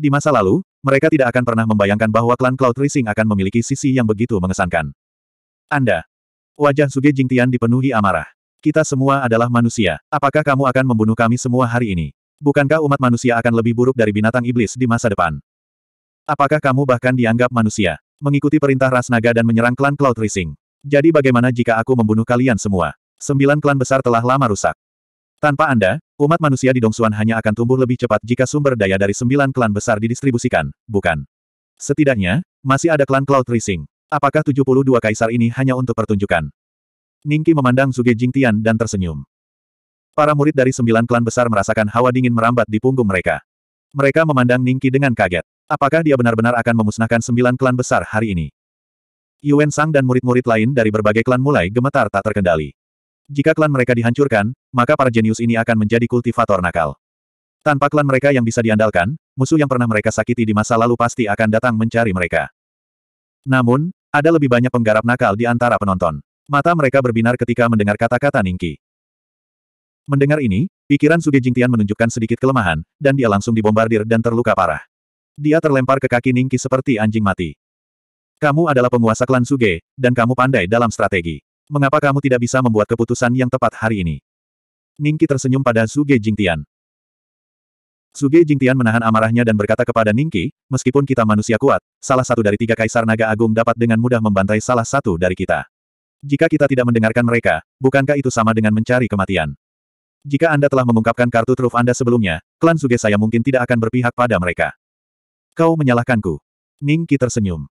Di masa lalu, mereka tidak akan pernah membayangkan bahwa klan Cloud Rising akan memiliki sisi yang begitu mengesankan. Anda. Wajah Suge Jingtian dipenuhi amarah. Kita semua adalah manusia. Apakah kamu akan membunuh kami semua hari ini? Bukankah umat manusia akan lebih buruk dari binatang iblis di masa depan? Apakah kamu bahkan dianggap manusia? Mengikuti perintah ras naga dan menyerang klan Cloud Rising. Jadi bagaimana jika aku membunuh kalian semua? Sembilan klan besar telah lama rusak. Tanpa Anda, umat manusia di Dongsuan hanya akan tumbuh lebih cepat jika sumber daya dari sembilan klan besar didistribusikan, bukan? Setidaknya, masih ada klan Cloud Rising. Apakah 72 kaisar ini hanya untuk pertunjukan? Ningki memandang Zuge Jingtian dan tersenyum. Para murid dari sembilan klan besar merasakan hawa dingin merambat di punggung mereka. Mereka memandang Ningki dengan kaget. Apakah dia benar-benar akan memusnahkan sembilan klan besar hari ini? Yuan Sang dan murid-murid lain dari berbagai klan mulai gemetar tak terkendali. Jika klan mereka dihancurkan, maka para jenius ini akan menjadi kultivator nakal. Tanpa klan mereka yang bisa diandalkan, musuh yang pernah mereka sakiti di masa lalu pasti akan datang mencari mereka. Namun, ada lebih banyak penggarap nakal di antara penonton. Mata mereka berbinar ketika mendengar kata-kata Ningki. Mendengar ini, pikiran Suge Jingtian menunjukkan sedikit kelemahan, dan dia langsung dibombardir dan terluka parah. Dia terlempar ke kaki Ningki seperti anjing mati. Kamu adalah penguasa klan Suge, dan kamu pandai dalam strategi. Mengapa kamu tidak bisa membuat keputusan yang tepat hari ini? Ningki tersenyum pada Suge Jingtian. Suge Jingtian menahan amarahnya dan berkata kepada Ningki, meskipun kita manusia kuat, salah satu dari tiga kaisar naga agung dapat dengan mudah membantai salah satu dari kita. Jika kita tidak mendengarkan mereka, bukankah itu sama dengan mencari kematian? Jika Anda telah mengungkapkan kartu truf Anda sebelumnya, klan Suge saya mungkin tidak akan berpihak pada mereka. Kau menyalahkanku. Ning Qi tersenyum.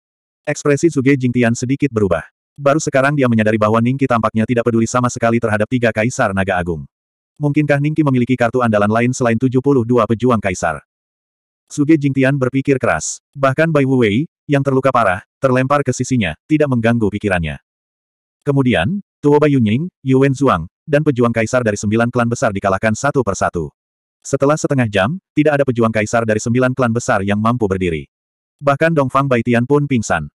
Ekspresi Suge Jingtian sedikit berubah. Baru sekarang dia menyadari bahwa Ning Qi tampaknya tidak peduli sama sekali terhadap tiga kaisar naga agung. Mungkinkah Ning Qi memiliki kartu andalan lain selain 72 pejuang kaisar? Suge Jingtian berpikir keras. Bahkan Bai Wuwei, yang terluka parah, terlempar ke sisinya, tidak mengganggu pikirannya. Kemudian, Tuo Bai Yunying, Yuwen Zhuang, dan pejuang kaisar dari sembilan klan besar dikalahkan satu persatu. Setelah setengah jam, tidak ada pejuang kaisar dari sembilan klan besar yang mampu berdiri. Bahkan Dongfang Baitian pun pingsan.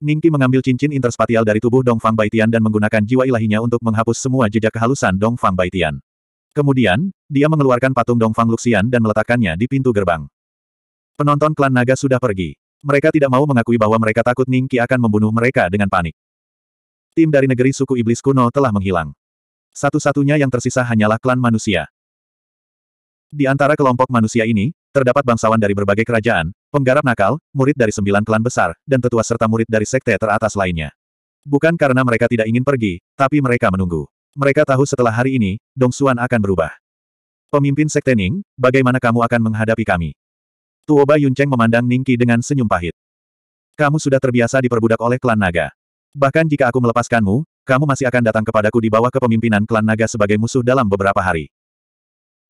Ningki mengambil cincin interspatial dari tubuh Dongfang Baitian dan menggunakan jiwa ilahinya untuk menghapus semua jejak kehalusan Dongfang Baitian. Kemudian, dia mengeluarkan patung Dongfang Luxian dan meletakkannya di pintu gerbang. Penonton klan naga sudah pergi. Mereka tidak mau mengakui bahwa mereka takut Ningki akan membunuh mereka dengan panik. Tim dari negeri suku iblis kuno telah menghilang. Satu-satunya yang tersisa hanyalah klan manusia. Di antara kelompok manusia ini, terdapat bangsawan dari berbagai kerajaan, penggarap nakal, murid dari sembilan klan besar, dan tetua serta murid dari sekte teratas lainnya. Bukan karena mereka tidak ingin pergi, tapi mereka menunggu. Mereka tahu setelah hari ini, Dong Xuan akan berubah. Pemimpin Sekte Ning, bagaimana kamu akan menghadapi kami? Tuoba Yuncheng memandang Ningki dengan senyum pahit. Kamu sudah terbiasa diperbudak oleh klan naga. Bahkan jika aku melepaskanmu, kamu masih akan datang kepadaku di bawah kepemimpinan klan naga sebagai musuh dalam beberapa hari.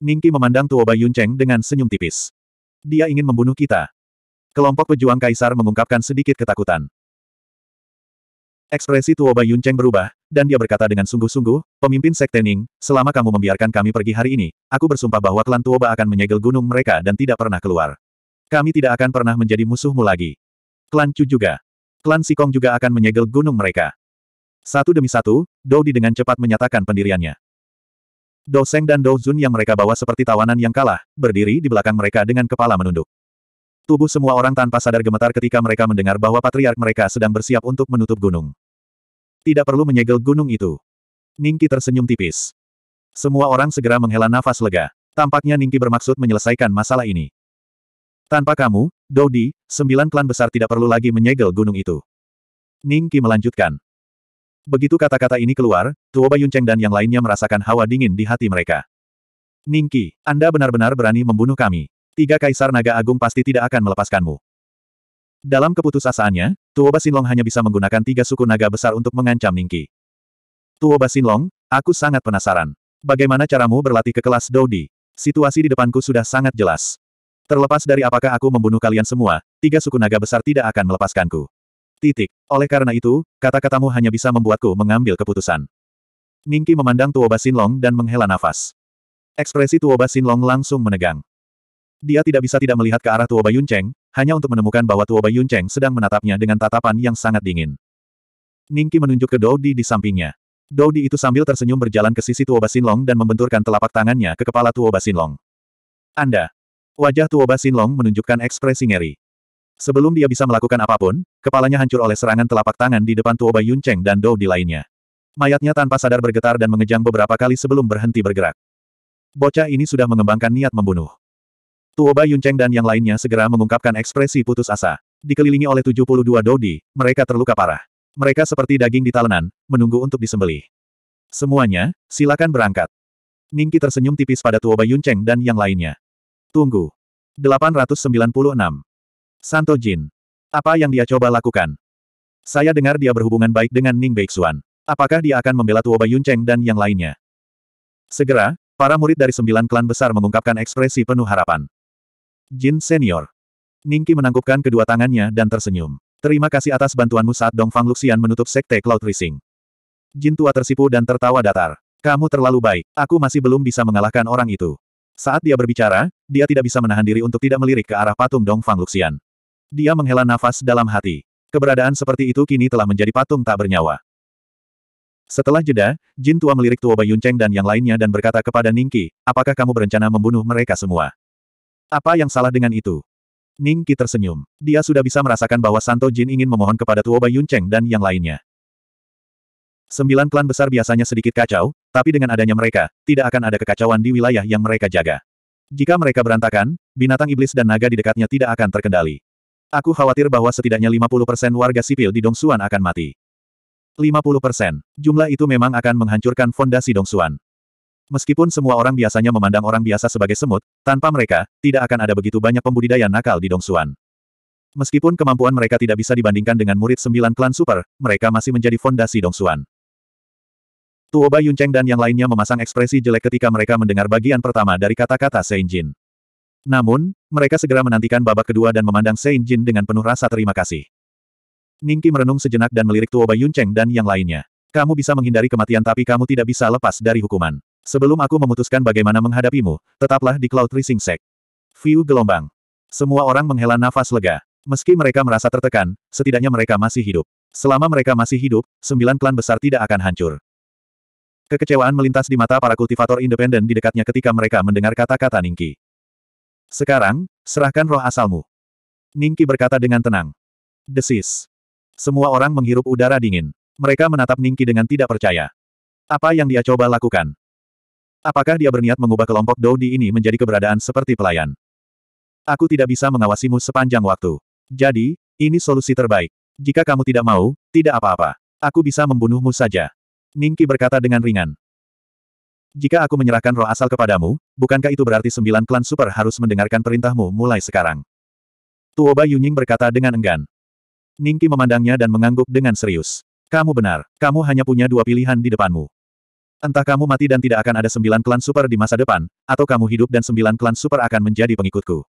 Ningki memandang Tuoba Yuncheng dengan senyum tipis. Dia ingin membunuh kita. Kelompok pejuang kaisar mengungkapkan sedikit ketakutan. Ekspresi Tuoba Yuncheng berubah, dan dia berkata dengan sungguh-sungguh, pemimpin Sekte Ning, selama kamu membiarkan kami pergi hari ini, aku bersumpah bahwa klan Tuoba akan menyegel gunung mereka dan tidak pernah keluar. Kami tidak akan pernah menjadi musuhmu lagi. Klan Chu juga. Klan Sikong juga akan menyegel gunung mereka. Satu demi satu, Dou Di dengan cepat menyatakan pendiriannya. Dou Seng dan Dou Zun yang mereka bawa seperti tawanan yang kalah, berdiri di belakang mereka dengan kepala menunduk. Tubuh semua orang tanpa sadar gemetar ketika mereka mendengar bahwa patriark mereka sedang bersiap untuk menutup gunung. Tidak perlu menyegel gunung itu. Ningki tersenyum tipis. Semua orang segera menghela nafas lega. Tampaknya Ningki bermaksud menyelesaikan masalah ini. Tanpa kamu, Dodi, sembilan klan besar tidak perlu lagi menyegel gunung itu. Ning Qi melanjutkan. Begitu kata-kata ini keluar, Tuoba Yunceng dan yang lainnya merasakan hawa dingin di hati mereka. Ning Qi, Anda benar-benar berani membunuh kami. Tiga kaisar naga agung pasti tidak akan melepaskanmu. Dalam keputusasaannya, Tuoba Basinlong hanya bisa menggunakan tiga suku naga besar untuk mengancam Ning Ningki. Tuoba Basinlong, aku sangat penasaran. Bagaimana caramu berlatih ke kelas Dodi? Situasi di depanku sudah sangat jelas. Terlepas dari apakah aku membunuh kalian semua, tiga suku naga besar tidak akan melepaskanku. Titik. Oleh karena itu, kata-katamu hanya bisa membuatku mengambil keputusan. Ningki memandang Tuoba Sinlong dan menghela nafas. Ekspresi Tuoba Sinlong langsung menegang. Dia tidak bisa tidak melihat ke arah Tuoba Yunceng, hanya untuk menemukan bahwa Tuoba Yunceng sedang menatapnya dengan tatapan yang sangat dingin. Ningki menunjuk ke Dodi di sampingnya. Dodi itu sambil tersenyum berjalan ke sisi Tuoba Sinlong dan membenturkan telapak tangannya ke kepala Tuoba Sinlong. Anda, Wajah Tuoba Sinlong menunjukkan ekspresi ngeri. Sebelum dia bisa melakukan apapun, kepalanya hancur oleh serangan telapak tangan di depan Tuoba Yuncheng dan Dou di lainnya. Mayatnya tanpa sadar bergetar dan mengejang beberapa kali sebelum berhenti bergerak. Bocah ini sudah mengembangkan niat membunuh. Tuoba Yuncheng dan yang lainnya segera mengungkapkan ekspresi putus asa. Dikelilingi oleh 72 Dodi, mereka terluka parah. Mereka seperti daging di talenan, menunggu untuk disembelih. Semuanya, silakan berangkat. Ningki tersenyum tipis pada Tuoba Yuncheng dan yang lainnya. Tunggu. 896. Santo Jin. Apa yang dia coba lakukan? Saya dengar dia berhubungan baik dengan Ning Beixuan. Apakah dia akan membela Tuoba Yuncheng dan yang lainnya? Segera, para murid dari sembilan klan besar mengungkapkan ekspresi penuh harapan. Jin Senior. Ning Ningki menangkupkan kedua tangannya dan tersenyum. Terima kasih atas bantuanmu saat Dongfang Luxian menutup sekte Cloud Rising. Jin tua tersipu dan tertawa datar. Kamu terlalu baik, aku masih belum bisa mengalahkan orang itu. Saat dia berbicara, dia tidak bisa menahan diri untuk tidak melirik ke arah patung Dong Fang Luxian. Dia menghela nafas dalam hati. Keberadaan seperti itu kini telah menjadi patung tak bernyawa. Setelah jeda, Jin Tua melirik Tuoba Cheng dan yang lainnya dan berkata kepada Ningki, apakah kamu berencana membunuh mereka semua? Apa yang salah dengan itu? Ningki tersenyum. Dia sudah bisa merasakan bahwa Santo Jin ingin memohon kepada Tuoba Cheng dan yang lainnya. Sembilan klan besar biasanya sedikit kacau, tapi dengan adanya mereka, tidak akan ada kekacauan di wilayah yang mereka jaga. Jika mereka berantakan, binatang iblis dan naga di dekatnya tidak akan terkendali. Aku khawatir bahwa setidaknya 50% warga sipil di Dongsuan akan mati. 50%. Jumlah itu memang akan menghancurkan fondasi Dongsuan. Meskipun semua orang biasanya memandang orang biasa sebagai semut, tanpa mereka, tidak akan ada begitu banyak pembudidaya nakal di Dongsuan. Meskipun kemampuan mereka tidak bisa dibandingkan dengan murid sembilan klan super, mereka masih menjadi fondasi Dongsuan. Tuoba Yuncheng dan yang lainnya memasang ekspresi jelek ketika mereka mendengar bagian pertama dari kata-kata Sein Jin. Namun, mereka segera menantikan babak kedua dan memandang Sein Jin dengan penuh rasa terima kasih. Ningki merenung sejenak dan melirik Tuoba Yuncheng dan yang lainnya. Kamu bisa menghindari kematian tapi kamu tidak bisa lepas dari hukuman. Sebelum aku memutuskan bagaimana menghadapimu, tetaplah di Cloud Rising Sect. View gelombang. Semua orang menghela nafas lega. Meski mereka merasa tertekan, setidaknya mereka masih hidup. Selama mereka masih hidup, sembilan klan besar tidak akan hancur. Kekecewaan melintas di mata para kultivator independen di dekatnya ketika mereka mendengar kata-kata Ningki. Sekarang, serahkan roh asalmu. Ningki berkata dengan tenang. Desis. Semua orang menghirup udara dingin. Mereka menatap Ningki dengan tidak percaya. Apa yang dia coba lakukan? Apakah dia berniat mengubah kelompok Dodi ini menjadi keberadaan seperti pelayan? Aku tidak bisa mengawasimu sepanjang waktu. Jadi, ini solusi terbaik. Jika kamu tidak mau, tidak apa-apa. Aku bisa membunuhmu saja. Ningki berkata dengan ringan. Jika aku menyerahkan roh asal kepadamu, bukankah itu berarti sembilan klan super harus mendengarkan perintahmu mulai sekarang? Tuoba Yunying berkata dengan enggan. Ningki memandangnya dan mengangguk dengan serius. Kamu benar, kamu hanya punya dua pilihan di depanmu. Entah kamu mati dan tidak akan ada sembilan klan super di masa depan, atau kamu hidup dan sembilan klan super akan menjadi pengikutku.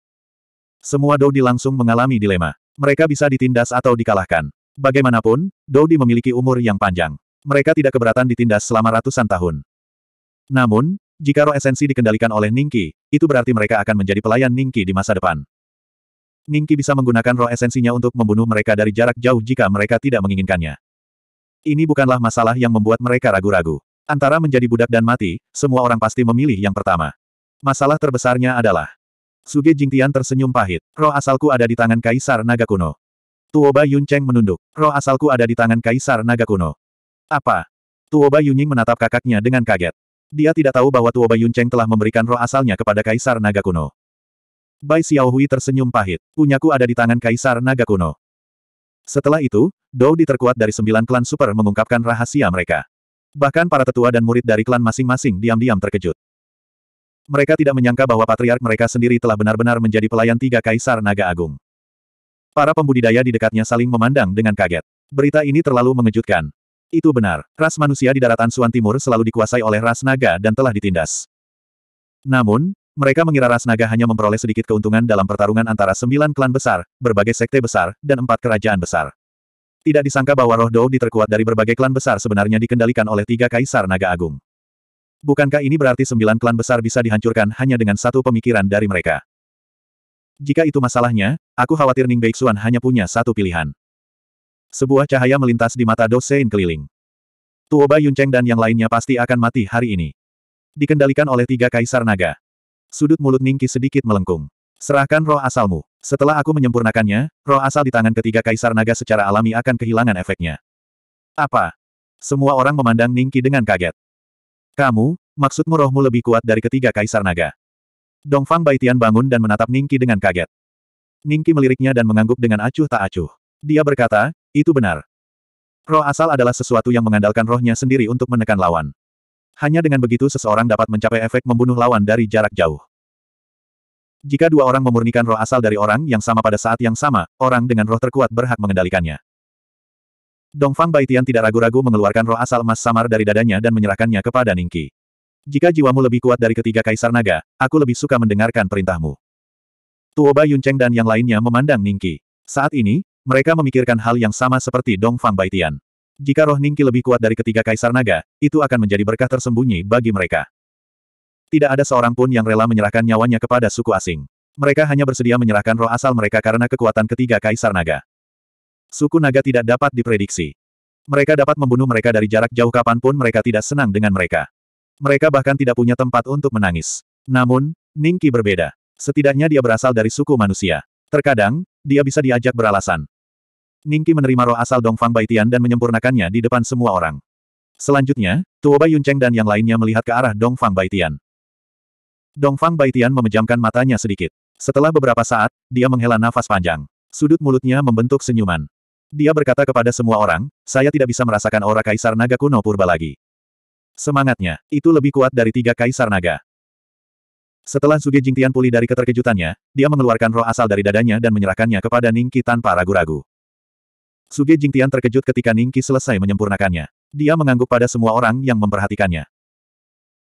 Semua Dodi langsung mengalami dilema. Mereka bisa ditindas atau dikalahkan. Bagaimanapun, Dodi memiliki umur yang panjang mereka tidak keberatan ditindas selama ratusan tahun. Namun, jika roh esensi dikendalikan oleh Ningki, itu berarti mereka akan menjadi pelayan Ningki di masa depan. Ningki bisa menggunakan roh esensinya untuk membunuh mereka dari jarak jauh jika mereka tidak menginginkannya. Ini bukanlah masalah yang membuat mereka ragu-ragu. Antara menjadi budak dan mati, semua orang pasti memilih yang pertama. Masalah terbesarnya adalah Suge Jingtian tersenyum pahit. Roh asalku ada di tangan Kaisar Naga Kuno. Tuoba Yuncheng menunduk. Roh asalku ada di tangan Kaisar Naga Kuno. Apa? Tuoba Yunying menatap kakaknya dengan kaget. Dia tidak tahu bahwa Tuoba Yuncheng telah memberikan roh asalnya kepada Kaisar Naga Kuno. Bai Xiaohui tersenyum pahit. Punyaku ada di tangan Kaisar Naga Kuno. Setelah itu, di terkuat dari sembilan klan super mengungkapkan rahasia mereka. Bahkan para tetua dan murid dari klan masing-masing diam-diam terkejut. Mereka tidak menyangka bahwa patriark mereka sendiri telah benar-benar menjadi pelayan tiga Kaisar Naga Agung. Para pembudidaya di dekatnya saling memandang dengan kaget. Berita ini terlalu mengejutkan. Itu benar, ras manusia di daratan Suan Timur selalu dikuasai oleh ras naga dan telah ditindas. Namun, mereka mengira ras naga hanya memperoleh sedikit keuntungan dalam pertarungan antara sembilan klan besar, berbagai sekte besar, dan empat kerajaan besar. Tidak disangka bahwa roh Dou diterkuat dari berbagai klan besar sebenarnya dikendalikan oleh tiga kaisar naga agung. Bukankah ini berarti sembilan klan besar bisa dihancurkan hanya dengan satu pemikiran dari mereka? Jika itu masalahnya, aku khawatir Ning Beixuan hanya punya satu pilihan. Sebuah cahaya melintas di mata Dosein keliling. Tuoba Yuncheng dan yang lainnya pasti akan mati hari ini. Dikendalikan oleh tiga kaisar naga. Sudut mulut Ningki sedikit melengkung. Serahkan roh asalmu. Setelah aku menyempurnakannya, roh asal di tangan ketiga kaisar naga secara alami akan kehilangan efeknya. Apa? Semua orang memandang Ningki dengan kaget. Kamu, maksudmu rohmu lebih kuat dari ketiga kaisar naga. Dongfang Baitian bangun dan menatap Ningki dengan kaget. Ningki meliriknya dan mengangguk dengan acuh tak acuh. Dia berkata, itu benar. Roh asal adalah sesuatu yang mengandalkan rohnya sendiri untuk menekan lawan. Hanya dengan begitu seseorang dapat mencapai efek membunuh lawan dari jarak jauh. Jika dua orang memurnikan roh asal dari orang yang sama pada saat yang sama, orang dengan roh terkuat berhak mengendalikannya. Dongfang Baitian tidak ragu-ragu mengeluarkan roh asal emas samar dari dadanya dan menyerahkannya kepada Ningki. Jika jiwamu lebih kuat dari ketiga kaisar naga, aku lebih suka mendengarkan perintahmu. Tuoba Yuncheng dan yang lainnya memandang Ningki. Saat ini, mereka memikirkan hal yang sama seperti Dong Fang Baitian. Jika roh Ningki lebih kuat dari ketiga kaisar naga, itu akan menjadi berkah tersembunyi bagi mereka. Tidak ada seorang pun yang rela menyerahkan nyawanya kepada suku asing. Mereka hanya bersedia menyerahkan roh asal mereka karena kekuatan ketiga kaisar naga. Suku naga tidak dapat diprediksi. Mereka dapat membunuh mereka dari jarak jauh kapanpun mereka tidak senang dengan mereka. Mereka bahkan tidak punya tempat untuk menangis. Namun, Ningki berbeda. Setidaknya dia berasal dari suku manusia. Terkadang, dia bisa diajak beralasan. Ningki menerima roh asal Dongfang Baitian dan menyempurnakannya di depan semua orang. Selanjutnya, Tuoba Yuncheng dan yang lainnya melihat ke arah Dongfang Baitian. Dongfang Baitian memejamkan matanya sedikit. Setelah beberapa saat, dia menghela nafas panjang. Sudut mulutnya membentuk senyuman. Dia berkata kepada semua orang, saya tidak bisa merasakan aura Kaisar Naga kuno purba lagi. Semangatnya, itu lebih kuat dari tiga Kaisar Naga. Setelah Suge Tian pulih dari keterkejutannya, dia mengeluarkan roh asal dari dadanya dan menyerahkannya kepada Ningki tanpa ragu-ragu. Suge Tian terkejut ketika Ningki selesai menyempurnakannya. Dia mengangguk pada semua orang yang memperhatikannya.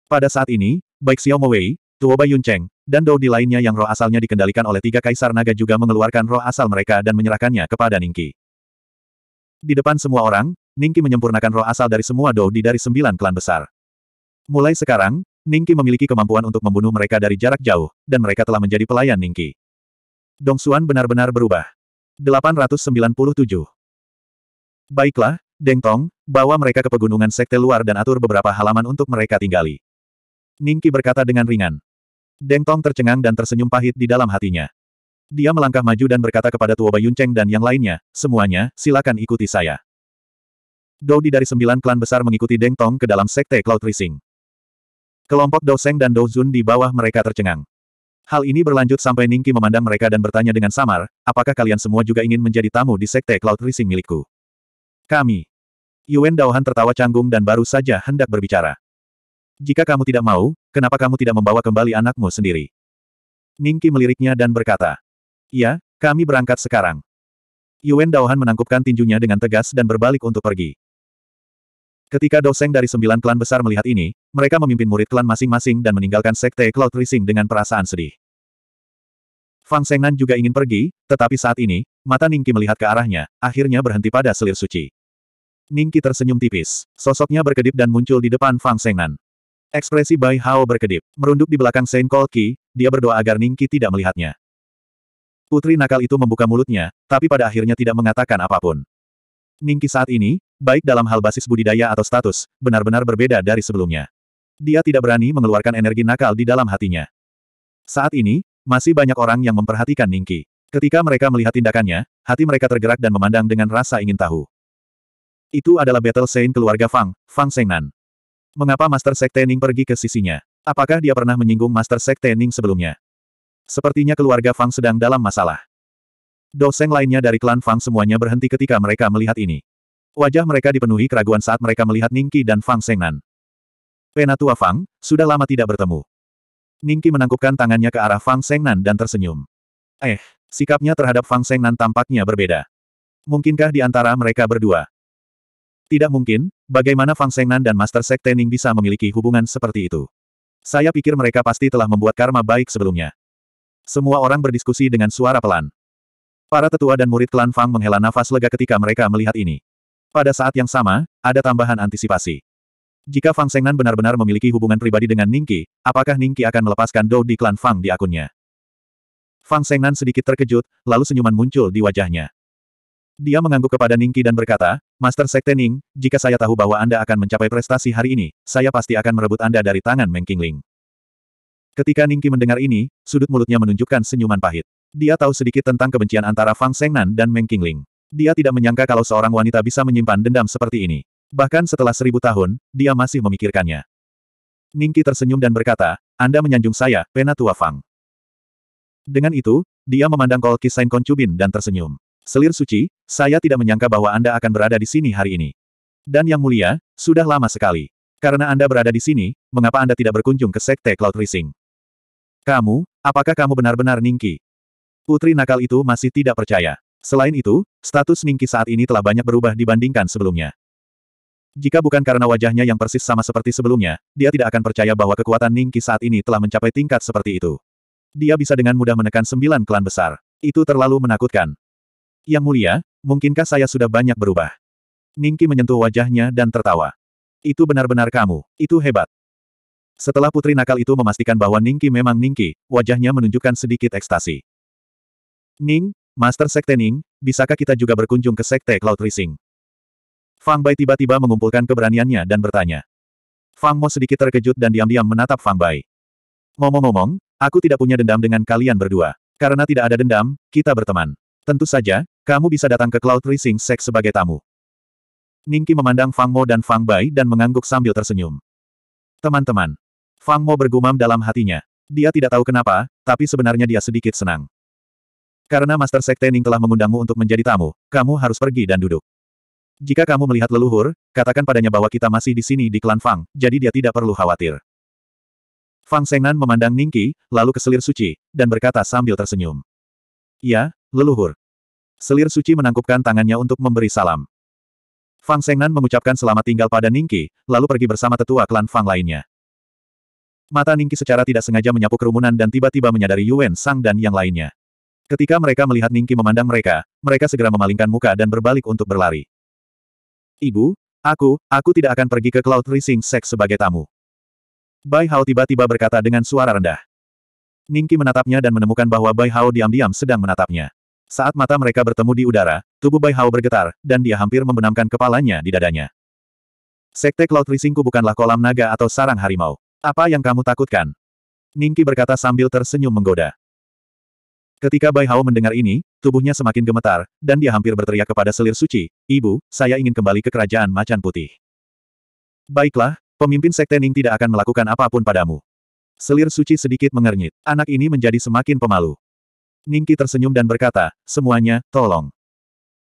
Pada saat ini, baik Xiaomo Wei, Tuo Bai Cheng, dan Dou Di lainnya yang roh asalnya dikendalikan oleh tiga kaisar naga juga mengeluarkan roh asal mereka dan menyerahkannya kepada Ningki. Di depan semua orang, Ningki menyempurnakan roh asal dari semua Dou Di dari sembilan klan besar. Mulai sekarang, Ningki memiliki kemampuan untuk membunuh mereka dari jarak jauh, dan mereka telah menjadi pelayan Ningki. Xuan benar-benar berubah. 897. Baiklah, Deng Tong, bawa mereka ke pegunungan sekte luar dan atur beberapa halaman untuk mereka tinggali. Ningki berkata dengan ringan. Deng Tong tercengang dan tersenyum pahit di dalam hatinya. Dia melangkah maju dan berkata kepada Tuoba Yunceng dan yang lainnya, semuanya, silakan ikuti saya. Dodi dari sembilan klan besar mengikuti Deng Tong ke dalam sekte Cloud Rising. Kelompok Doseng dan Douzun di bawah mereka tercengang. Hal ini berlanjut sampai Ningki memandang mereka dan bertanya dengan samar, apakah kalian semua juga ingin menjadi tamu di Sekte Cloud Rising milikku? Kami. Yuan Daohan tertawa canggung dan baru saja hendak berbicara. Jika kamu tidak mau, kenapa kamu tidak membawa kembali anakmu sendiri? Ningki meliriknya dan berkata. "Ya, kami berangkat sekarang. Yuan Daohan menangkupkan tinjunya dengan tegas dan berbalik untuk pergi. Ketika Doseng dari sembilan klan besar melihat ini, mereka memimpin murid klan masing-masing dan meninggalkan sekte Cloud Rising dengan perasaan sedih. Fang Sengnan juga ingin pergi, tetapi saat ini, mata Ningki melihat ke arahnya, akhirnya berhenti pada selir suci. Ningki tersenyum tipis. Sosoknya berkedip dan muncul di depan Fang Sengnan. Ekspresi Bai Hao berkedip. Merunduk di belakang Saint Kolki, dia berdoa agar Ningki tidak melihatnya. Putri nakal itu membuka mulutnya, tapi pada akhirnya tidak mengatakan apapun. Ningki saat ini, baik dalam hal basis budidaya atau status, benar-benar berbeda dari sebelumnya. Dia tidak berani mengeluarkan energi nakal di dalam hatinya. Saat ini, masih banyak orang yang memperhatikan Ningki. Ketika mereka melihat tindakannya, hati mereka tergerak dan memandang dengan rasa ingin tahu. Itu adalah Battle Saint keluarga Fang, Fang Sengnan. Mengapa Master Sekte Ning pergi ke sisinya? Apakah dia pernah menyinggung Master Sekte Ning sebelumnya? Sepertinya keluarga Fang sedang dalam masalah. Doseng lainnya dari klan Fang semuanya berhenti ketika mereka melihat ini. Wajah mereka dipenuhi keraguan saat mereka melihat Ningki dan Fang Sengnan. Penatua Fang, sudah lama tidak bertemu. Ningki menangkupkan tangannya ke arah Fang Sengnan dan tersenyum. Eh, sikapnya terhadap Fang Sengnan tampaknya berbeda. Mungkinkah di antara mereka berdua? Tidak mungkin, bagaimana Fang Sengnan dan Master Sekte Ning bisa memiliki hubungan seperti itu. Saya pikir mereka pasti telah membuat karma baik sebelumnya. Semua orang berdiskusi dengan suara pelan. Para tetua dan murid klan Fang menghela nafas lega ketika mereka melihat ini. Pada saat yang sama, ada tambahan antisipasi. Jika Fang Sengnan benar-benar memiliki hubungan pribadi dengan Ningki, apakah Ningki akan melepaskan Dou di klan Fang di akunnya? Fang Sengnan sedikit terkejut, lalu senyuman muncul di wajahnya. Dia mengangguk kepada Ningki dan berkata, Master Sekte Ning, jika saya tahu bahwa Anda akan mencapai prestasi hari ini, saya pasti akan merebut Anda dari tangan Meng Qingling. Ketika Ningki mendengar ini, sudut mulutnya menunjukkan senyuman pahit. Dia tahu sedikit tentang kebencian antara Fang Sengnan dan Meng Qingling. Dia tidak menyangka kalau seorang wanita bisa menyimpan dendam seperti ini. Bahkan setelah seribu tahun, dia masih memikirkannya. Ningki tersenyum dan berkata, Anda menyanjung saya, Penatua Fang. Dengan itu, dia memandang Kol Kisain Koncubin dan tersenyum. Selir suci, saya tidak menyangka bahwa Anda akan berada di sini hari ini. Dan yang mulia, sudah lama sekali. Karena Anda berada di sini, mengapa Anda tidak berkunjung ke Sekte Cloud Rising? Kamu, apakah kamu benar-benar Ningki? Putri nakal itu masih tidak percaya. Selain itu, status Ningki saat ini telah banyak berubah dibandingkan sebelumnya. Jika bukan karena wajahnya yang persis sama seperti sebelumnya, dia tidak akan percaya bahwa kekuatan Ningki saat ini telah mencapai tingkat seperti itu. Dia bisa dengan mudah menekan sembilan klan besar. Itu terlalu menakutkan. Yang mulia, mungkinkah saya sudah banyak berubah? Ningki menyentuh wajahnya dan tertawa. Itu benar-benar kamu. Itu hebat. Setelah putri nakal itu memastikan bahwa Ningki memang Ningki, wajahnya menunjukkan sedikit ekstasi. Ning, Master Sekte Ning, bisakah kita juga berkunjung ke Sekte Cloud Rising? Fang Bai tiba-tiba mengumpulkan keberaniannya dan bertanya. Fang Mo sedikit terkejut dan diam-diam menatap Fang Bai. Ngomong-ngomong, aku tidak punya dendam dengan kalian berdua. Karena tidak ada dendam, kita berteman. Tentu saja, kamu bisa datang ke Cloud Rising Sek sebagai tamu. Ningki memandang Fang Mo dan Fang Bai dan mengangguk sambil tersenyum. Teman-teman. Fang Mo bergumam dalam hatinya. Dia tidak tahu kenapa, tapi sebenarnya dia sedikit senang. Karena Master Sekte Ning telah mengundangmu untuk menjadi tamu, kamu harus pergi dan duduk. Jika kamu melihat leluhur, katakan padanya bahwa kita masih di sini di klan Fang, jadi dia tidak perlu khawatir. Fang Sengnan memandang Ningki, lalu ke selir suci, dan berkata sambil tersenyum. Ya, leluhur. Selir suci menangkupkan tangannya untuk memberi salam. Fang Sengnan mengucapkan selamat tinggal pada Ningki, lalu pergi bersama tetua klan Fang lainnya. Mata Ningki secara tidak sengaja menyapu kerumunan dan tiba-tiba menyadari Yuan Sang dan yang lainnya. Ketika mereka melihat Ningki memandang mereka, mereka segera memalingkan muka dan berbalik untuk berlari. Ibu, aku, aku tidak akan pergi ke Cloud Rising Sex sebagai tamu. Bai Hao tiba-tiba berkata dengan suara rendah. Ningki menatapnya dan menemukan bahwa Bai Hao diam-diam sedang menatapnya. Saat mata mereka bertemu di udara, tubuh Bai Hao bergetar, dan dia hampir membenamkan kepalanya di dadanya. Sekte Cloud Risingku bukanlah kolam naga atau sarang harimau. Apa yang kamu takutkan? Ningki berkata sambil tersenyum menggoda. Ketika Bai Hao mendengar ini, tubuhnya semakin gemetar, dan dia hampir berteriak kepada selir suci, Ibu, saya ingin kembali ke kerajaan macan putih. Baiklah, pemimpin Sekte Ning tidak akan melakukan apapun padamu. Selir suci sedikit mengernyit. Anak ini menjadi semakin pemalu. Ningki tersenyum dan berkata, semuanya, tolong.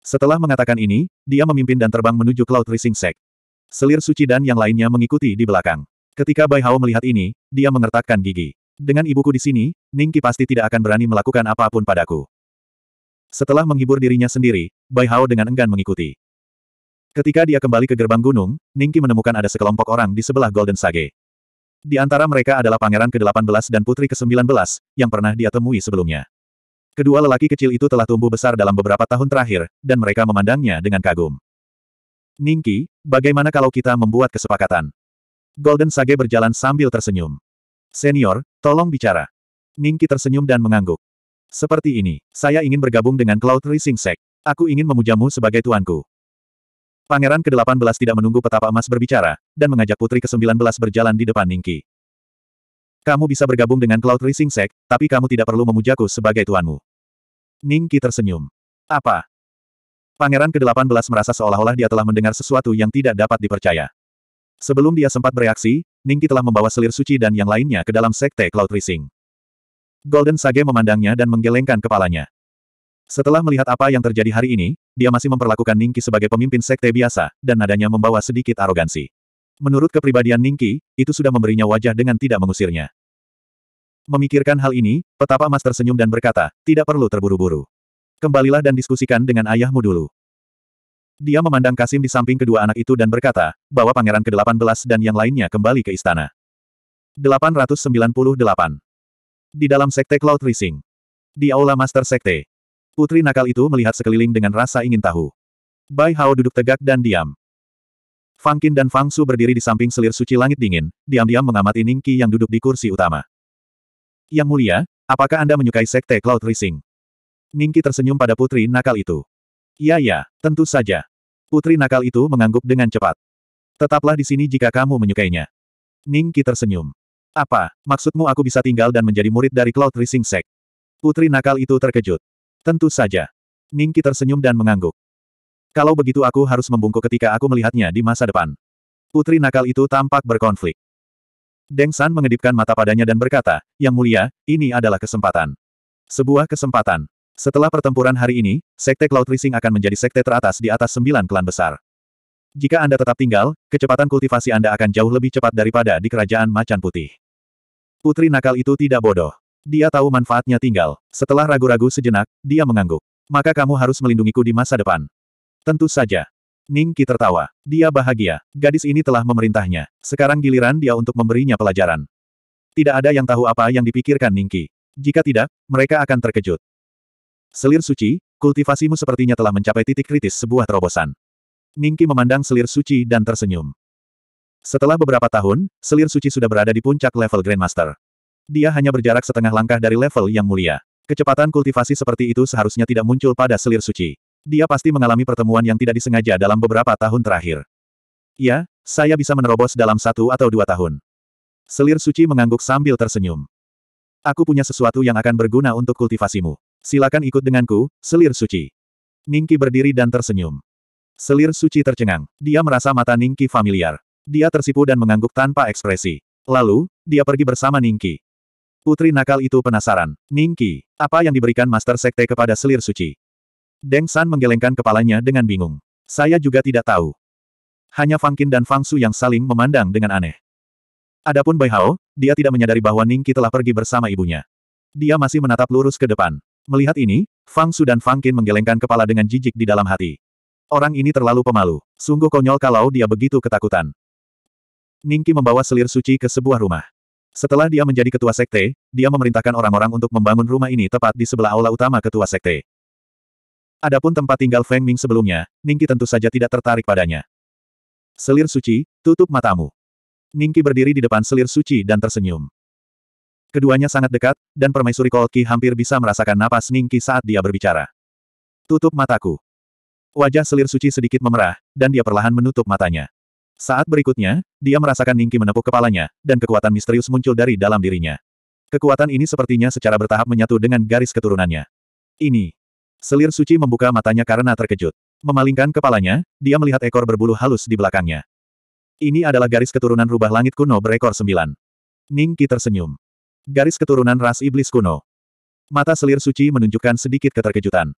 Setelah mengatakan ini, dia memimpin dan terbang menuju Cloud Rising Sect. Selir suci dan yang lainnya mengikuti di belakang. Ketika Bai Hao melihat ini, dia mengertakkan gigi. Dengan ibuku di sini, Ningki pasti tidak akan berani melakukan apapun padaku. Setelah menghibur dirinya sendiri, Bai Hao dengan enggan mengikuti. Ketika dia kembali ke gerbang gunung, Ningki menemukan ada sekelompok orang di sebelah Golden Sage. Di antara mereka adalah pangeran ke-18 dan putri ke-19, yang pernah dia temui sebelumnya. Kedua lelaki kecil itu telah tumbuh besar dalam beberapa tahun terakhir, dan mereka memandangnya dengan kagum. Ningki, bagaimana kalau kita membuat kesepakatan? Golden Sage berjalan sambil tersenyum. Senior, Tolong bicara. Ningki tersenyum dan mengangguk. Seperti ini, saya ingin bergabung dengan Cloud Rising Sect. Aku ingin memujamu sebagai tuanku. Pangeran ke-18 tidak menunggu petapa emas berbicara, dan mengajak putri ke-19 berjalan di depan Ningki. Kamu bisa bergabung dengan Cloud Rising Sect, tapi kamu tidak perlu memujaku sebagai tuanmu. Ningki tersenyum. Apa? Pangeran ke-18 merasa seolah-olah dia telah mendengar sesuatu yang tidak dapat dipercaya. Sebelum dia sempat bereaksi, Ningki telah membawa selir suci dan yang lainnya ke dalam sekte Cloud Rising. Golden Sage memandangnya dan menggelengkan kepalanya. Setelah melihat apa yang terjadi hari ini, dia masih memperlakukan Ningki sebagai pemimpin sekte biasa, dan nadanya membawa sedikit arogansi. Menurut kepribadian Ningki, itu sudah memberinya wajah dengan tidak mengusirnya. Memikirkan hal ini, petapa emas tersenyum dan berkata, tidak perlu terburu-buru. Kembalilah dan diskusikan dengan ayahmu dulu. Dia memandang Kasim di samping kedua anak itu dan berkata, bahwa pangeran ke-18 dan yang lainnya kembali ke istana. 898. Di dalam Sekte Cloud Rising. Di Aula Master Sekte. Putri nakal itu melihat sekeliling dengan rasa ingin tahu. Bai Hao duduk tegak dan diam. Fang Qin dan Fang Su berdiri di samping selir suci langit dingin, diam-diam mengamati Ning Qi yang duduk di kursi utama. Yang mulia, apakah Anda menyukai Sekte Cloud Rising? Ning Qi tersenyum pada putri nakal itu. Iya ya, tentu saja. Putri nakal itu mengangguk dengan cepat. Tetaplah di sini jika kamu menyukainya. Ning Qi tersenyum. Apa, maksudmu aku bisa tinggal dan menjadi murid dari Cloud Rising Sect? Putri nakal itu terkejut. Tentu saja. Ning Qi tersenyum dan mengangguk. Kalau begitu aku harus membungkuk ketika aku melihatnya di masa depan. Putri nakal itu tampak berkonflik. Deng San mengedipkan mata padanya dan berkata, Yang mulia, ini adalah kesempatan. Sebuah kesempatan. Setelah pertempuran hari ini, Sekte Cloud Rising akan menjadi sekte teratas di atas sembilan klan besar. Jika Anda tetap tinggal, kecepatan kultivasi Anda akan jauh lebih cepat daripada di kerajaan macan putih. Putri nakal itu tidak bodoh. Dia tahu manfaatnya tinggal. Setelah ragu-ragu sejenak, dia mengangguk. Maka kamu harus melindungiku di masa depan. Tentu saja. Ning Ki tertawa. Dia bahagia. Gadis ini telah memerintahnya. Sekarang giliran dia untuk memberinya pelajaran. Tidak ada yang tahu apa yang dipikirkan Ning Ki. Jika tidak, mereka akan terkejut. Selir suci, kultivasimu sepertinya telah mencapai titik kritis sebuah terobosan. Ningki memandang selir suci dan tersenyum. Setelah beberapa tahun, selir suci sudah berada di puncak level Grandmaster. Dia hanya berjarak setengah langkah dari level yang mulia. Kecepatan kultivasi seperti itu seharusnya tidak muncul pada selir suci. Dia pasti mengalami pertemuan yang tidak disengaja dalam beberapa tahun terakhir. Ya, saya bisa menerobos dalam satu atau dua tahun. Selir suci mengangguk sambil tersenyum. Aku punya sesuatu yang akan berguna untuk kultivasimu. Silakan ikut denganku, selir suci. Ningki berdiri dan tersenyum. Selir suci tercengang. Dia merasa mata Ningki familiar. Dia tersipu dan mengangguk tanpa ekspresi. Lalu, dia pergi bersama Ningki. Putri nakal itu penasaran. Ningki, apa yang diberikan Master Sekte kepada selir suci? Deng San menggelengkan kepalanya dengan bingung. Saya juga tidak tahu. Hanya Fang Qin dan Fang Su yang saling memandang dengan aneh. Adapun Bai Hao, dia tidak menyadari bahwa Ningki telah pergi bersama ibunya. Dia masih menatap lurus ke depan. Melihat ini, Fang Su dan Fang Qin menggelengkan kepala dengan jijik di dalam hati. Orang ini terlalu pemalu. Sungguh konyol kalau dia begitu ketakutan. Ningki membawa selir suci ke sebuah rumah. Setelah dia menjadi ketua sekte, dia memerintahkan orang-orang untuk membangun rumah ini tepat di sebelah aula utama ketua sekte. Adapun tempat tinggal Feng Ming sebelumnya, Ningki tentu saja tidak tertarik padanya. Selir suci, tutup matamu. Ningki berdiri di depan selir suci dan tersenyum. Keduanya sangat dekat, dan permaisuri Kolki hampir bisa merasakan napas Ningki saat dia berbicara. Tutup mataku. Wajah selir suci sedikit memerah, dan dia perlahan menutup matanya. Saat berikutnya, dia merasakan Ningki menepuk kepalanya, dan kekuatan misterius muncul dari dalam dirinya. Kekuatan ini sepertinya secara bertahap menyatu dengan garis keturunannya. Ini. Selir suci membuka matanya karena terkejut. Memalingkan kepalanya, dia melihat ekor berbulu halus di belakangnya. Ini adalah garis keturunan rubah langit kuno berekor sembilan. Ningki tersenyum. Garis keturunan ras iblis kuno. Mata selir suci menunjukkan sedikit keterkejutan.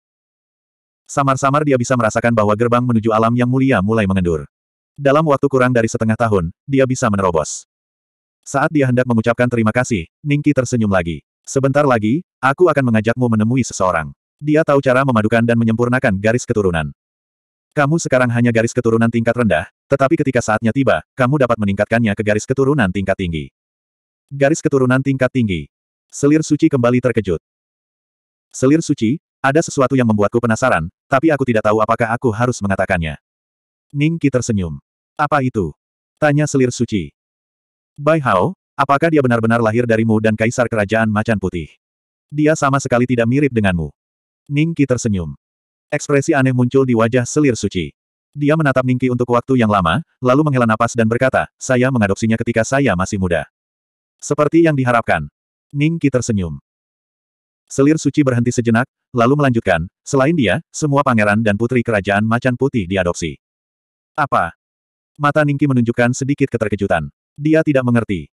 Samar-samar dia bisa merasakan bahwa gerbang menuju alam yang mulia mulai mengendur. Dalam waktu kurang dari setengah tahun, dia bisa menerobos. Saat dia hendak mengucapkan terima kasih, Ningki tersenyum lagi. Sebentar lagi, aku akan mengajakmu menemui seseorang. Dia tahu cara memadukan dan menyempurnakan garis keturunan. Kamu sekarang hanya garis keturunan tingkat rendah, tetapi ketika saatnya tiba, kamu dapat meningkatkannya ke garis keturunan tingkat tinggi. Garis keturunan tingkat tinggi. Selir suci kembali terkejut. Selir suci, ada sesuatu yang membuatku penasaran, tapi aku tidak tahu apakah aku harus mengatakannya. Ningki tersenyum. Apa itu? Tanya selir suci. Bai Hao, apakah dia benar-benar lahir darimu dan kaisar kerajaan macan putih? Dia sama sekali tidak mirip denganmu. Ningki tersenyum. Ekspresi aneh muncul di wajah selir suci. Dia menatap Ningki untuk waktu yang lama, lalu menghela napas dan berkata, saya mengadopsinya ketika saya masih muda. Seperti yang diharapkan. Ning Qi tersenyum. Selir suci berhenti sejenak, lalu melanjutkan, selain dia, semua pangeran dan putri kerajaan macan putih diadopsi. Apa? Mata Ningki menunjukkan sedikit keterkejutan. Dia tidak mengerti.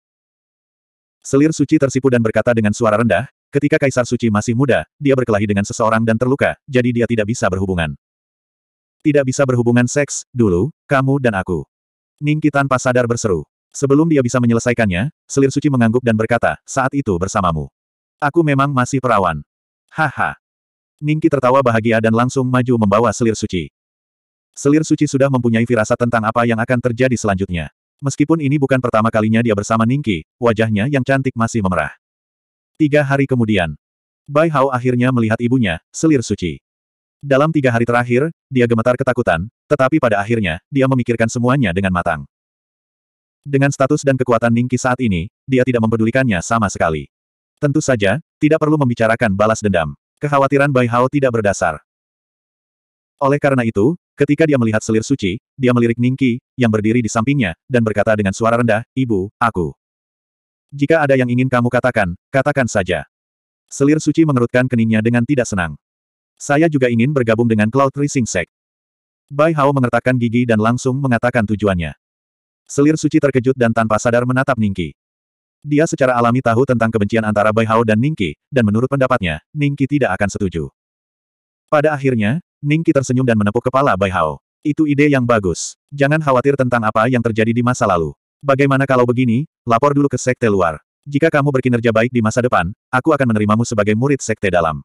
Selir suci tersipu dan berkata dengan suara rendah, ketika Kaisar Suci masih muda, dia berkelahi dengan seseorang dan terluka, jadi dia tidak bisa berhubungan. Tidak bisa berhubungan seks, dulu, kamu dan aku. Ningki tanpa sadar berseru. Sebelum dia bisa menyelesaikannya, selir suci mengangguk dan berkata, saat itu bersamamu. Aku memang masih perawan. Haha. Ningki tertawa bahagia dan langsung maju membawa selir suci. Selir suci sudah mempunyai firasat tentang apa yang akan terjadi selanjutnya. Meskipun ini bukan pertama kalinya dia bersama Ningki, wajahnya yang cantik masih memerah. Tiga hari kemudian, Bai Hao akhirnya melihat ibunya, selir suci. Dalam tiga hari terakhir, dia gemetar ketakutan, tetapi pada akhirnya, dia memikirkan semuanya dengan matang. Dengan status dan kekuatan Ningki saat ini, dia tidak mempedulikannya sama sekali. Tentu saja, tidak perlu membicarakan balas dendam. Kekhawatiran Bai Hao tidak berdasar. Oleh karena itu, ketika dia melihat selir suci, dia melirik Ningki, yang berdiri di sampingnya, dan berkata dengan suara rendah, Ibu, aku. Jika ada yang ingin kamu katakan, katakan saja. Selir suci mengerutkan keningnya dengan tidak senang. Saya juga ingin bergabung dengan Cloud Rising Sect. Bai Hao mengertakkan gigi dan langsung mengatakan tujuannya. Selir suci terkejut dan tanpa sadar menatap Ningki. Dia secara alami tahu tentang kebencian antara Bai Hao dan Ningki, dan menurut pendapatnya, Ningki tidak akan setuju. Pada akhirnya, Ningki tersenyum dan menepuk kepala Bai Hao. Itu ide yang bagus. Jangan khawatir tentang apa yang terjadi di masa lalu. Bagaimana kalau begini, lapor dulu ke sekte luar. Jika kamu berkinerja baik di masa depan, aku akan menerimamu sebagai murid sekte dalam.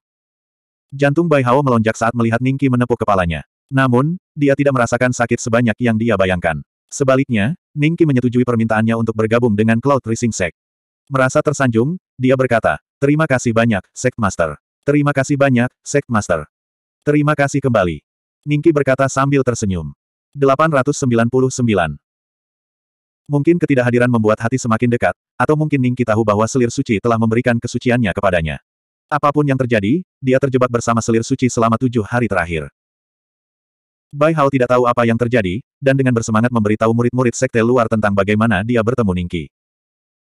Jantung Bai Hao melonjak saat melihat Ningki menepuk kepalanya. Namun, dia tidak merasakan sakit sebanyak yang dia bayangkan. Sebaliknya, Ningki menyetujui permintaannya untuk bergabung dengan Cloud Rising Sect. Merasa tersanjung, dia berkata, Terima kasih banyak, Sect Master. Terima kasih banyak, Sect Master. Terima kasih kembali. Ningki berkata sambil tersenyum. 899. Mungkin ketidakhadiran membuat hati semakin dekat, atau mungkin Ningki tahu bahwa selir suci telah memberikan kesuciannya kepadanya. Apapun yang terjadi, dia terjebak bersama selir suci selama tujuh hari terakhir. Bai Hao tidak tahu apa yang terjadi, dan dengan bersemangat memberitahu murid-murid sekte luar tentang bagaimana dia bertemu Ningki.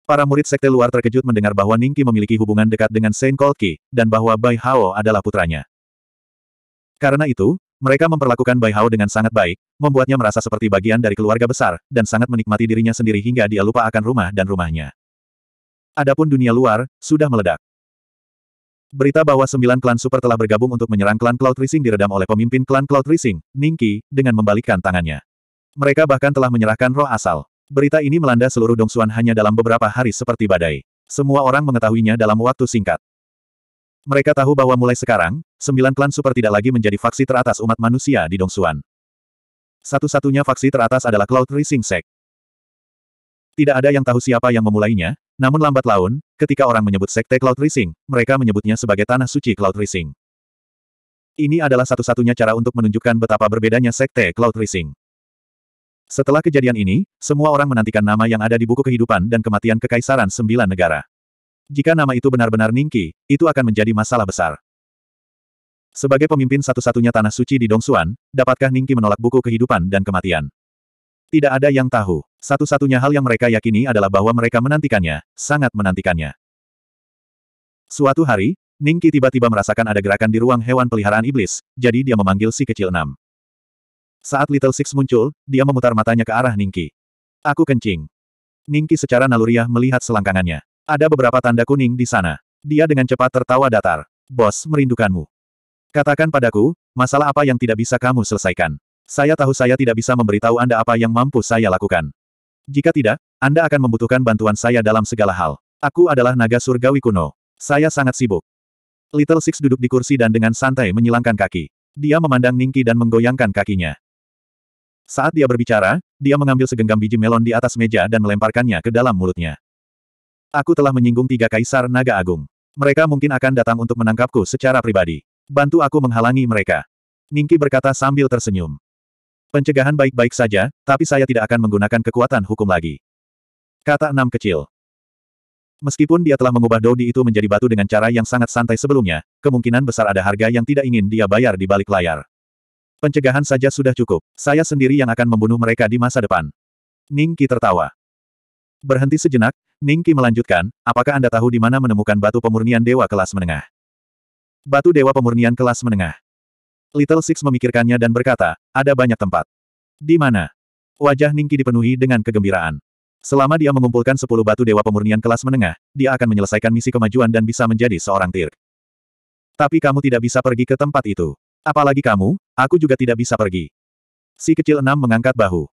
Para murid sekte luar terkejut mendengar bahwa Ningki memiliki hubungan dekat dengan Saint Kolki, dan bahwa Bai Hao adalah putranya. Karena itu, mereka memperlakukan Bai Hao dengan sangat baik, membuatnya merasa seperti bagian dari keluarga besar, dan sangat menikmati dirinya sendiri hingga dia lupa akan rumah dan rumahnya. Adapun dunia luar, sudah meledak. Berita bahwa sembilan klan super telah bergabung untuk menyerang klan Cloud Rising diredam oleh pemimpin klan Cloud Rising, Ningki, dengan membalikkan tangannya. Mereka bahkan telah menyerahkan roh asal. Berita ini melanda seluruh Dongsuan hanya dalam beberapa hari seperti badai. Semua orang mengetahuinya dalam waktu singkat. Mereka tahu bahwa mulai sekarang, sembilan klan super tidak lagi menjadi faksi teratas umat manusia di Dongsuan. Satu-satunya faksi teratas adalah Cloud Rising Sect. Tidak ada yang tahu siapa yang memulainya, namun lambat laun, ketika orang menyebut Sekte Cloud Rising, mereka menyebutnya sebagai Tanah Suci Cloud Rising. Ini adalah satu-satunya cara untuk menunjukkan betapa berbedanya Sekte Cloud Rising. Setelah kejadian ini, semua orang menantikan nama yang ada di buku kehidupan dan kematian kekaisaran sembilan negara. Jika nama itu benar-benar Ningki, itu akan menjadi masalah besar. Sebagai pemimpin satu-satunya Tanah Suci di Dongsuan, dapatkah Ningki menolak buku kehidupan dan kematian? Tidak ada yang tahu. Satu-satunya hal yang mereka yakini adalah bahwa mereka menantikannya, sangat menantikannya. Suatu hari, Ningki tiba-tiba merasakan ada gerakan di ruang hewan peliharaan iblis, jadi dia memanggil si kecil enam. Saat Little Six muncul, dia memutar matanya ke arah Ningki. Aku kencing. Ningki secara naluriah melihat selangkangannya. Ada beberapa tanda kuning di sana. Dia dengan cepat tertawa datar. Bos merindukanmu. Katakan padaku, masalah apa yang tidak bisa kamu selesaikan? Saya tahu saya tidak bisa memberitahu Anda apa yang mampu saya lakukan. Jika tidak, Anda akan membutuhkan bantuan saya dalam segala hal. Aku adalah naga surgawi kuno. Saya sangat sibuk. Little Six duduk di kursi dan dengan santai menyilangkan kaki. Dia memandang Ningki dan menggoyangkan kakinya. Saat dia berbicara, dia mengambil segenggam biji melon di atas meja dan melemparkannya ke dalam mulutnya. Aku telah menyinggung tiga kaisar naga agung. Mereka mungkin akan datang untuk menangkapku secara pribadi. Bantu aku menghalangi mereka. Ningki berkata sambil tersenyum. Pencegahan baik-baik saja, tapi saya tidak akan menggunakan kekuatan hukum lagi. Kata enam kecil. Meskipun dia telah mengubah Dodi itu menjadi batu dengan cara yang sangat santai sebelumnya, kemungkinan besar ada harga yang tidak ingin dia bayar di balik layar. Pencegahan saja sudah cukup. Saya sendiri yang akan membunuh mereka di masa depan. Ningki tertawa. Berhenti sejenak, Ningki melanjutkan, apakah Anda tahu di mana menemukan batu pemurnian dewa kelas menengah? Batu dewa pemurnian kelas menengah. Little Six memikirkannya dan berkata, ada banyak tempat. Di mana? Wajah Ningki dipenuhi dengan kegembiraan. Selama dia mengumpulkan sepuluh batu dewa pemurnian kelas menengah, dia akan menyelesaikan misi kemajuan dan bisa menjadi seorang tir. Tapi kamu tidak bisa pergi ke tempat itu. Apalagi kamu, aku juga tidak bisa pergi. Si kecil enam mengangkat bahu.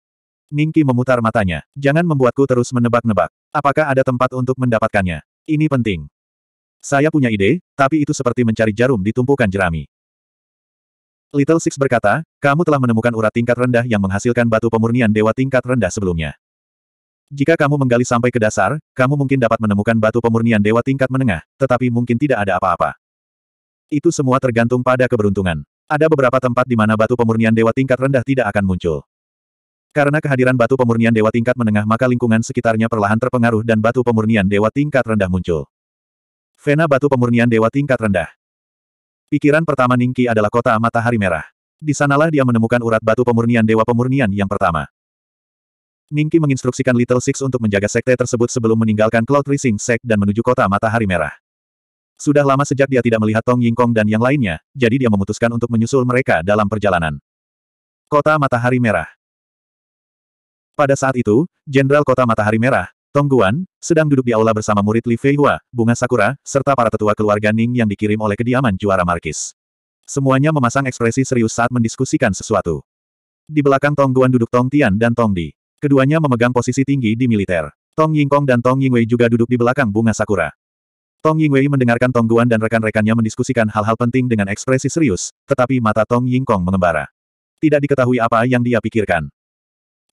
Ningki memutar matanya. Jangan membuatku terus menebak-nebak. Apakah ada tempat untuk mendapatkannya? Ini penting. Saya punya ide, tapi itu seperti mencari jarum di tumpukan jerami. Little Six berkata, kamu telah menemukan urat tingkat rendah yang menghasilkan batu pemurnian dewa tingkat rendah sebelumnya. Jika kamu menggali sampai ke dasar, kamu mungkin dapat menemukan batu pemurnian dewa tingkat menengah, tetapi mungkin tidak ada apa-apa. Itu semua tergantung pada keberuntungan. Ada beberapa tempat di mana batu pemurnian dewa tingkat rendah tidak akan muncul. Karena kehadiran batu pemurnian dewa tingkat menengah maka lingkungan sekitarnya perlahan terpengaruh dan batu pemurnian dewa tingkat rendah muncul. Vena batu pemurnian dewa tingkat rendah. Pikiran pertama Ningki adalah kota matahari merah. Di sanalah dia menemukan urat batu pemurnian Dewa Pemurnian yang pertama. Ningki menginstruksikan Little Six untuk menjaga sekte tersebut sebelum meninggalkan Cloud Rising Sect dan menuju kota matahari merah. Sudah lama sejak dia tidak melihat Tong Yingkong dan yang lainnya, jadi dia memutuskan untuk menyusul mereka dalam perjalanan. Kota Matahari Merah Pada saat itu, Jenderal Kota Matahari Merah, Tong Guan, sedang duduk di aula bersama murid Li Fei Hua, Bunga Sakura, serta para tetua keluarga Ning yang dikirim oleh kediaman juara Markis. Semuanya memasang ekspresi serius saat mendiskusikan sesuatu. Di belakang Tong Guan duduk Tong Tian dan Tong Di. Keduanya memegang posisi tinggi di militer. Tong Yingkong dan Tong Yingwei juga duduk di belakang Bunga Sakura. Tong Yingwei mendengarkan Tong Guan dan rekan-rekannya mendiskusikan hal-hal penting dengan ekspresi serius, tetapi mata Tong Yingkong mengembara. Tidak diketahui apa yang dia pikirkan.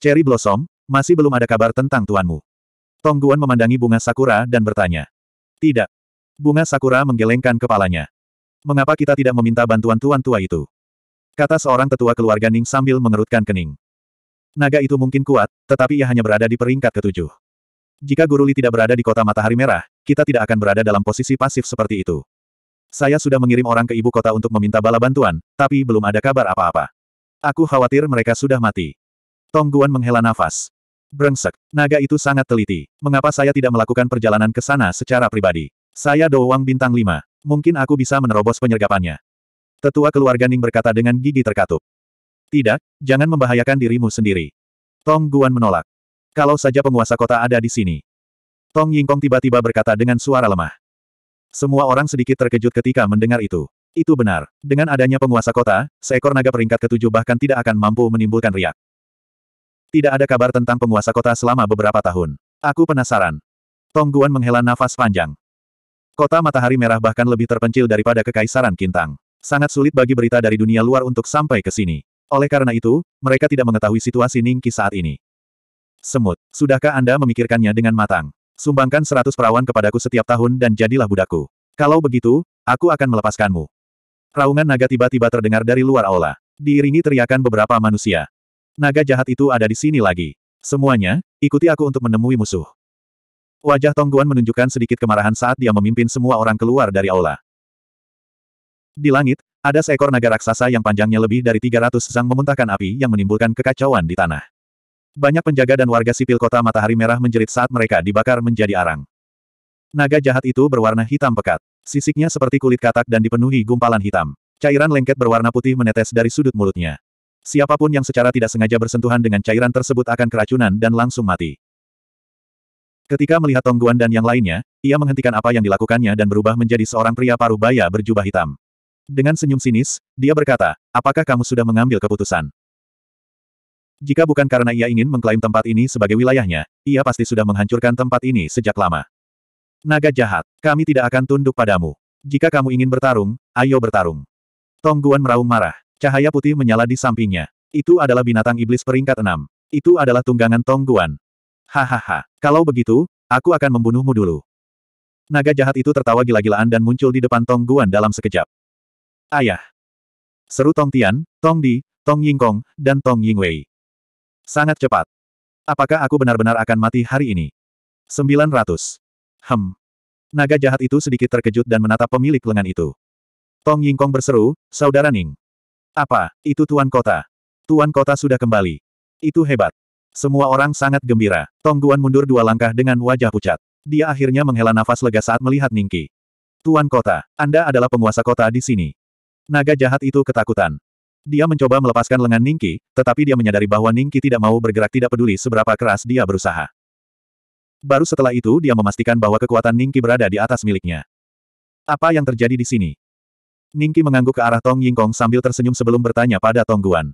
Cherry Blossom, masih belum ada kabar tentang tuanmu. Tongguan memandangi bunga sakura dan bertanya. Tidak. Bunga sakura menggelengkan kepalanya. Mengapa kita tidak meminta bantuan tuan tua itu? Kata seorang tetua keluarga Ning sambil mengerutkan kening. Naga itu mungkin kuat, tetapi ia hanya berada di peringkat ketujuh. Jika Guru Li tidak berada di kota matahari merah, kita tidak akan berada dalam posisi pasif seperti itu. Saya sudah mengirim orang ke ibu kota untuk meminta bala bantuan, tapi belum ada kabar apa-apa. Aku khawatir mereka sudah mati. Tongguan menghela nafas. Brengsek. Naga itu sangat teliti. Mengapa saya tidak melakukan perjalanan ke sana secara pribadi? Saya doang bintang lima. Mungkin aku bisa menerobos penyergapannya. Tetua keluarga Ning berkata dengan gigi terkatup. Tidak, jangan membahayakan dirimu sendiri. Tong Guan menolak. Kalau saja penguasa kota ada di sini. Tong Yingkong tiba-tiba berkata dengan suara lemah. Semua orang sedikit terkejut ketika mendengar itu. Itu benar. Dengan adanya penguasa kota, seekor naga peringkat ketujuh bahkan tidak akan mampu menimbulkan riak. Tidak ada kabar tentang penguasa kota selama beberapa tahun. Aku penasaran. Tongguan menghela nafas panjang. Kota matahari merah bahkan lebih terpencil daripada Kekaisaran Kintang. Sangat sulit bagi berita dari dunia luar untuk sampai ke sini. Oleh karena itu, mereka tidak mengetahui situasi Ningki saat ini. Semut, sudahkah Anda memikirkannya dengan matang? Sumbangkan seratus perawan kepadaku setiap tahun dan jadilah budakku. Kalau begitu, aku akan melepaskanmu. Raungan naga tiba-tiba terdengar dari luar aula. Diiringi teriakan beberapa manusia. Naga jahat itu ada di sini lagi. Semuanya, ikuti aku untuk menemui musuh. Wajah Tongguan menunjukkan sedikit kemarahan saat dia memimpin semua orang keluar dari aula. Di langit, ada seekor naga raksasa yang panjangnya lebih dari 300 sang memuntahkan api yang menimbulkan kekacauan di tanah. Banyak penjaga dan warga sipil kota Matahari Merah menjerit saat mereka dibakar menjadi arang. Naga jahat itu berwarna hitam pekat. Sisiknya seperti kulit katak dan dipenuhi gumpalan hitam. Cairan lengket berwarna putih menetes dari sudut mulutnya. Siapapun yang secara tidak sengaja bersentuhan dengan cairan tersebut akan keracunan dan langsung mati. Ketika melihat Tongguan dan yang lainnya, ia menghentikan apa yang dilakukannya dan berubah menjadi seorang pria paruh baya berjubah hitam. Dengan senyum sinis, dia berkata, apakah kamu sudah mengambil keputusan? Jika bukan karena ia ingin mengklaim tempat ini sebagai wilayahnya, ia pasti sudah menghancurkan tempat ini sejak lama. Naga jahat, kami tidak akan tunduk padamu. Jika kamu ingin bertarung, ayo bertarung. Tongguan meraung marah. Cahaya putih menyala di sampingnya. Itu adalah binatang iblis peringkat enam. Itu adalah tunggangan Tong Guan. Hahaha. Kalau begitu, aku akan membunuhmu dulu. Naga jahat itu tertawa gila-gilaan dan muncul di depan Tong Guan dalam sekejap. Ayah. Seru Tong Tian, Tong Di, Tong Yingkong, dan Tong Yingwei. Sangat cepat. Apakah aku benar-benar akan mati hari ini? 900. Hem. Naga jahat itu sedikit terkejut dan menatap pemilik lengan itu. Tong Yingkong berseru, Saudara Ning. Apa, itu Tuan Kota? Tuan Kota sudah kembali. Itu hebat. Semua orang sangat gembira. Tong Guan mundur dua langkah dengan wajah pucat. Dia akhirnya menghela nafas lega saat melihat Ningki. Tuan Kota, Anda adalah penguasa kota di sini. Naga jahat itu ketakutan. Dia mencoba melepaskan lengan Ningki, tetapi dia menyadari bahwa Ningki tidak mau bergerak tidak peduli seberapa keras dia berusaha. Baru setelah itu dia memastikan bahwa kekuatan Ningki berada di atas miliknya. Apa yang terjadi di sini? Ningki mengangguk ke arah Tong Yingkong sambil tersenyum sebelum bertanya pada Tong Guan.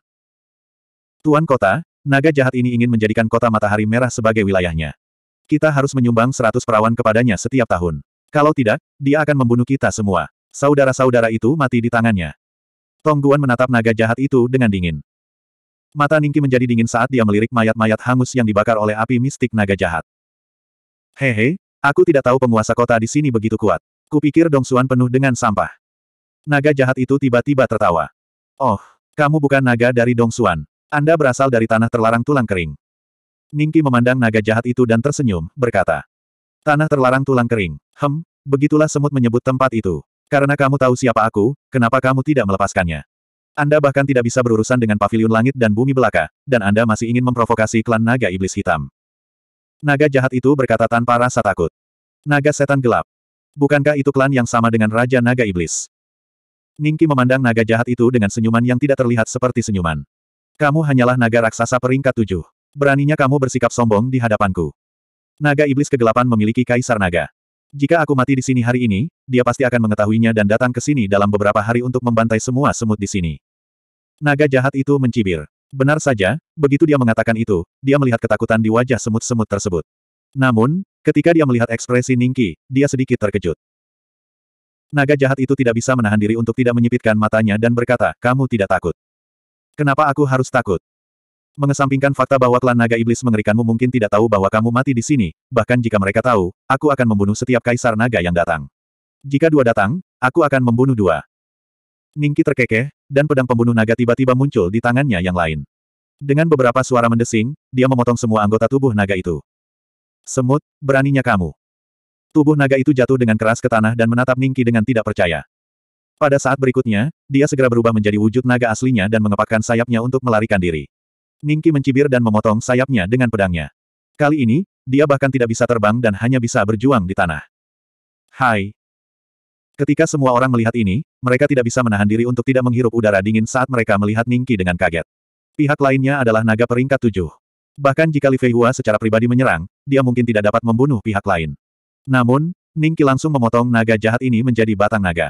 Tuan kota, naga jahat ini ingin menjadikan kota matahari merah sebagai wilayahnya. Kita harus menyumbang seratus perawan kepadanya setiap tahun. Kalau tidak, dia akan membunuh kita semua. Saudara-saudara itu mati di tangannya. Tong Guan menatap naga jahat itu dengan dingin. Mata Ningki menjadi dingin saat dia melirik mayat-mayat hangus yang dibakar oleh api mistik naga jahat. Hehe, aku tidak tahu penguasa kota di sini begitu kuat. Kupikir Dong Xuan penuh dengan sampah. Naga jahat itu tiba-tiba tertawa. Oh, kamu bukan naga dari Dongsuan. Anda berasal dari tanah terlarang tulang kering. Ningki memandang naga jahat itu dan tersenyum, berkata. Tanah terlarang tulang kering. Hem, begitulah semut menyebut tempat itu. Karena kamu tahu siapa aku, kenapa kamu tidak melepaskannya? Anda bahkan tidak bisa berurusan dengan pavilion langit dan bumi belaka, dan Anda masih ingin memprovokasi klan naga iblis hitam. Naga jahat itu berkata tanpa rasa takut. Naga setan gelap. Bukankah itu klan yang sama dengan Raja Naga Iblis? Ningki memandang naga jahat itu dengan senyuman yang tidak terlihat seperti senyuman. Kamu hanyalah naga raksasa peringkat tujuh. Beraninya kamu bersikap sombong di hadapanku. Naga iblis kegelapan memiliki kaisar naga. Jika aku mati di sini hari ini, dia pasti akan mengetahuinya dan datang ke sini dalam beberapa hari untuk membantai semua semut di sini. Naga jahat itu mencibir. Benar saja, begitu dia mengatakan itu, dia melihat ketakutan di wajah semut-semut tersebut. Namun, ketika dia melihat ekspresi Ningki, dia sedikit terkejut. Naga jahat itu tidak bisa menahan diri untuk tidak menyipitkan matanya dan berkata, kamu tidak takut. Kenapa aku harus takut? Mengesampingkan fakta bahwa klan naga iblis mengerikanmu mungkin tidak tahu bahwa kamu mati di sini, bahkan jika mereka tahu, aku akan membunuh setiap kaisar naga yang datang. Jika dua datang, aku akan membunuh dua. Ningki terkekeh, dan pedang pembunuh naga tiba-tiba muncul di tangannya yang lain. Dengan beberapa suara mendesing, dia memotong semua anggota tubuh naga itu. Semut, beraninya kamu. Tubuh naga itu jatuh dengan keras ke tanah dan menatap Ningki dengan tidak percaya. Pada saat berikutnya, dia segera berubah menjadi wujud naga aslinya dan mengepakkan sayapnya untuk melarikan diri. Ningki mencibir dan memotong sayapnya dengan pedangnya. Kali ini, dia bahkan tidak bisa terbang dan hanya bisa berjuang di tanah. Hai. Ketika semua orang melihat ini, mereka tidak bisa menahan diri untuk tidak menghirup udara dingin saat mereka melihat Ningki dengan kaget. Pihak lainnya adalah naga peringkat tujuh. Bahkan jika Li Feihua secara pribadi menyerang, dia mungkin tidak dapat membunuh pihak lain. Namun, Ningki langsung memotong naga jahat ini menjadi batang naga.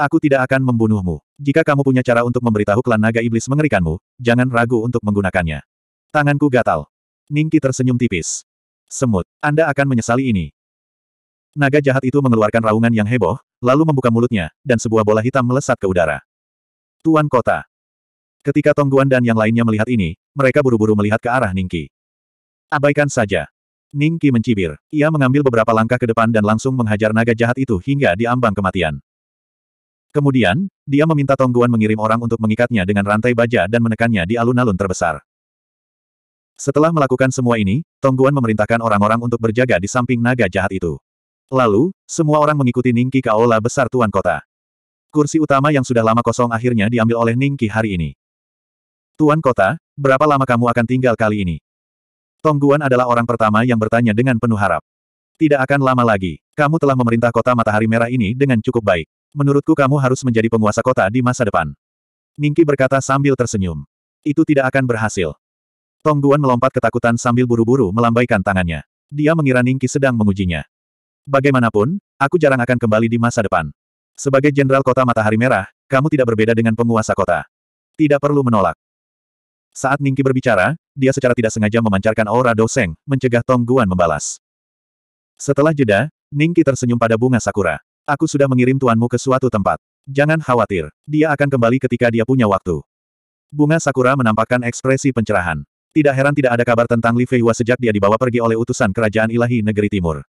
Aku tidak akan membunuhmu. Jika kamu punya cara untuk memberitahu klan naga iblis mengerikanmu, jangan ragu untuk menggunakannya. Tanganku gatal. Ningki tersenyum tipis. Semut, Anda akan menyesali ini. Naga jahat itu mengeluarkan raungan yang heboh, lalu membuka mulutnya, dan sebuah bola hitam melesat ke udara. Tuan Kota. Ketika Tongguan dan yang lainnya melihat ini, mereka buru-buru melihat ke arah Ningki. Abaikan saja. Ning Qi mencibir. Ia mengambil beberapa langkah ke depan dan langsung menghajar naga jahat itu hingga diambang kematian. Kemudian, dia meminta Tongguan mengirim orang untuk mengikatnya dengan rantai baja dan menekannya di alun-alun terbesar. Setelah melakukan semua ini, Tongguan memerintahkan orang-orang untuk berjaga di samping naga jahat itu. Lalu, semua orang mengikuti Ningki ke aula besar tuan kota. Kursi utama yang sudah lama kosong akhirnya diambil oleh Ningki hari ini. Tuan kota, berapa lama kamu akan tinggal kali ini? Tong Guan adalah orang pertama yang bertanya dengan penuh harap. Tidak akan lama lagi, kamu telah memerintah kota matahari merah ini dengan cukup baik. Menurutku kamu harus menjadi penguasa kota di masa depan. Ningki berkata sambil tersenyum. Itu tidak akan berhasil. Tong Guan melompat ketakutan sambil buru-buru melambaikan tangannya. Dia mengira Ningki sedang mengujinya. Bagaimanapun, aku jarang akan kembali di masa depan. Sebagai jenderal kota matahari merah, kamu tidak berbeda dengan penguasa kota. Tidak perlu menolak. Saat Ningki berbicara, dia secara tidak sengaja memancarkan aura doseng, mencegah Tong Guan membalas. Setelah jeda, Ningki tersenyum pada bunga sakura. Aku sudah mengirim tuanmu ke suatu tempat. Jangan khawatir, dia akan kembali ketika dia punya waktu. Bunga sakura menampakkan ekspresi pencerahan. Tidak heran tidak ada kabar tentang Li Feihua sejak dia dibawa pergi oleh utusan kerajaan ilahi negeri timur.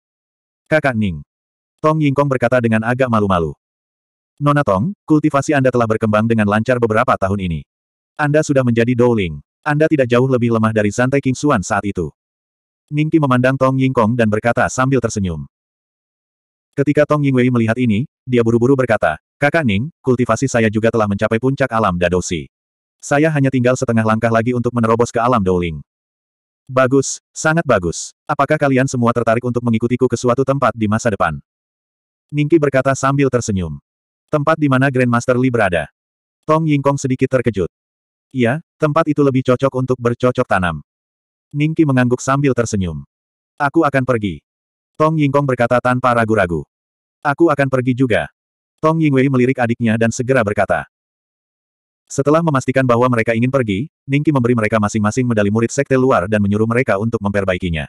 Kakak Ning. Tong Yingkong berkata dengan agak malu-malu. Nona Tong, kultivasi Anda telah berkembang dengan lancar beberapa tahun ini. Anda sudah menjadi Douling. Anda tidak jauh lebih lemah dari Santai King Xuan saat itu. Ningki memandang Tong Yingkong dan berkata sambil tersenyum. Ketika Tong Yingwei melihat ini, dia buru-buru berkata, Kakak Ning, kultivasi saya juga telah mencapai puncak alam Dadosi. Saya hanya tinggal setengah langkah lagi untuk menerobos ke alam Douling. Bagus, sangat bagus. Apakah kalian semua tertarik untuk mengikutiku ke suatu tempat di masa depan? Ningki berkata sambil tersenyum. Tempat di mana Grandmaster Li berada. Tong Yingkong sedikit terkejut. Iya, tempat itu lebih cocok untuk bercocok tanam. Ningki mengangguk sambil tersenyum. Aku akan pergi. Tong Yingkong berkata tanpa ragu-ragu. Aku akan pergi juga. Tong Yingwei melirik adiknya dan segera berkata. Setelah memastikan bahwa mereka ingin pergi, Ningki memberi mereka masing-masing medali murid sekte luar dan menyuruh mereka untuk memperbaikinya.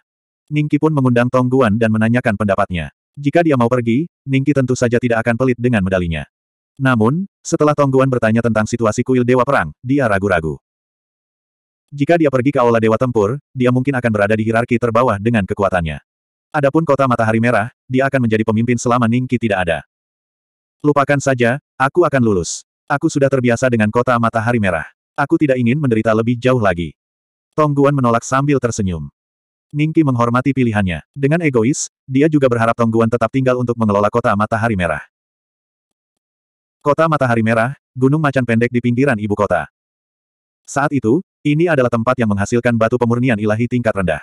Ningki pun mengundang Tong Guan dan menanyakan pendapatnya. Jika dia mau pergi, Ningki tentu saja tidak akan pelit dengan medalinya. Namun, setelah Tongguan bertanya tentang situasi kuil Dewa Perang, dia ragu-ragu. Jika dia pergi ke Aula Dewa Tempur, dia mungkin akan berada di hierarki terbawah dengan kekuatannya. Adapun kota matahari merah, dia akan menjadi pemimpin selama Ningki tidak ada. Lupakan saja, aku akan lulus. Aku sudah terbiasa dengan kota matahari merah. Aku tidak ingin menderita lebih jauh lagi. Tongguan menolak sambil tersenyum. Ningki menghormati pilihannya. Dengan egois, dia juga berharap Tongguan tetap tinggal untuk mengelola kota matahari merah. Kota Matahari Merah, gunung macan pendek di pinggiran ibu kota. Saat itu, ini adalah tempat yang menghasilkan batu pemurnian ilahi tingkat rendah.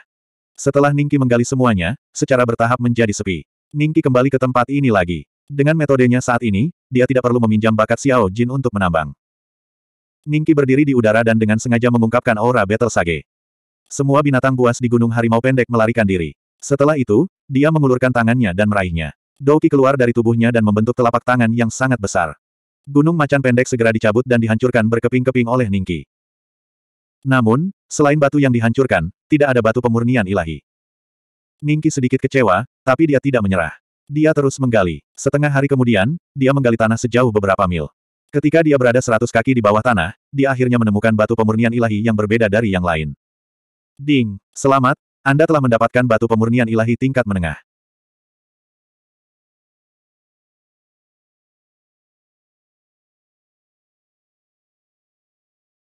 Setelah Ningki menggali semuanya, secara bertahap menjadi sepi. Ningki kembali ke tempat ini lagi. Dengan metodenya saat ini, dia tidak perlu meminjam bakat Xiao Jin untuk menambang. Ningki berdiri di udara dan dengan sengaja mengungkapkan aura Battle Sage. Semua binatang buas di Gunung Harimau Pendek melarikan diri. Setelah itu, dia mengulurkan tangannya dan meraihnya. Douki keluar dari tubuhnya dan membentuk telapak tangan yang sangat besar. Gunung macan pendek segera dicabut dan dihancurkan berkeping-keping oleh Ningki. Namun, selain batu yang dihancurkan, tidak ada batu pemurnian ilahi. Ningki sedikit kecewa, tapi dia tidak menyerah. Dia terus menggali. Setengah hari kemudian, dia menggali tanah sejauh beberapa mil. Ketika dia berada seratus kaki di bawah tanah, dia akhirnya menemukan batu pemurnian ilahi yang berbeda dari yang lain. Ding, selamat, Anda telah mendapatkan batu pemurnian ilahi tingkat menengah.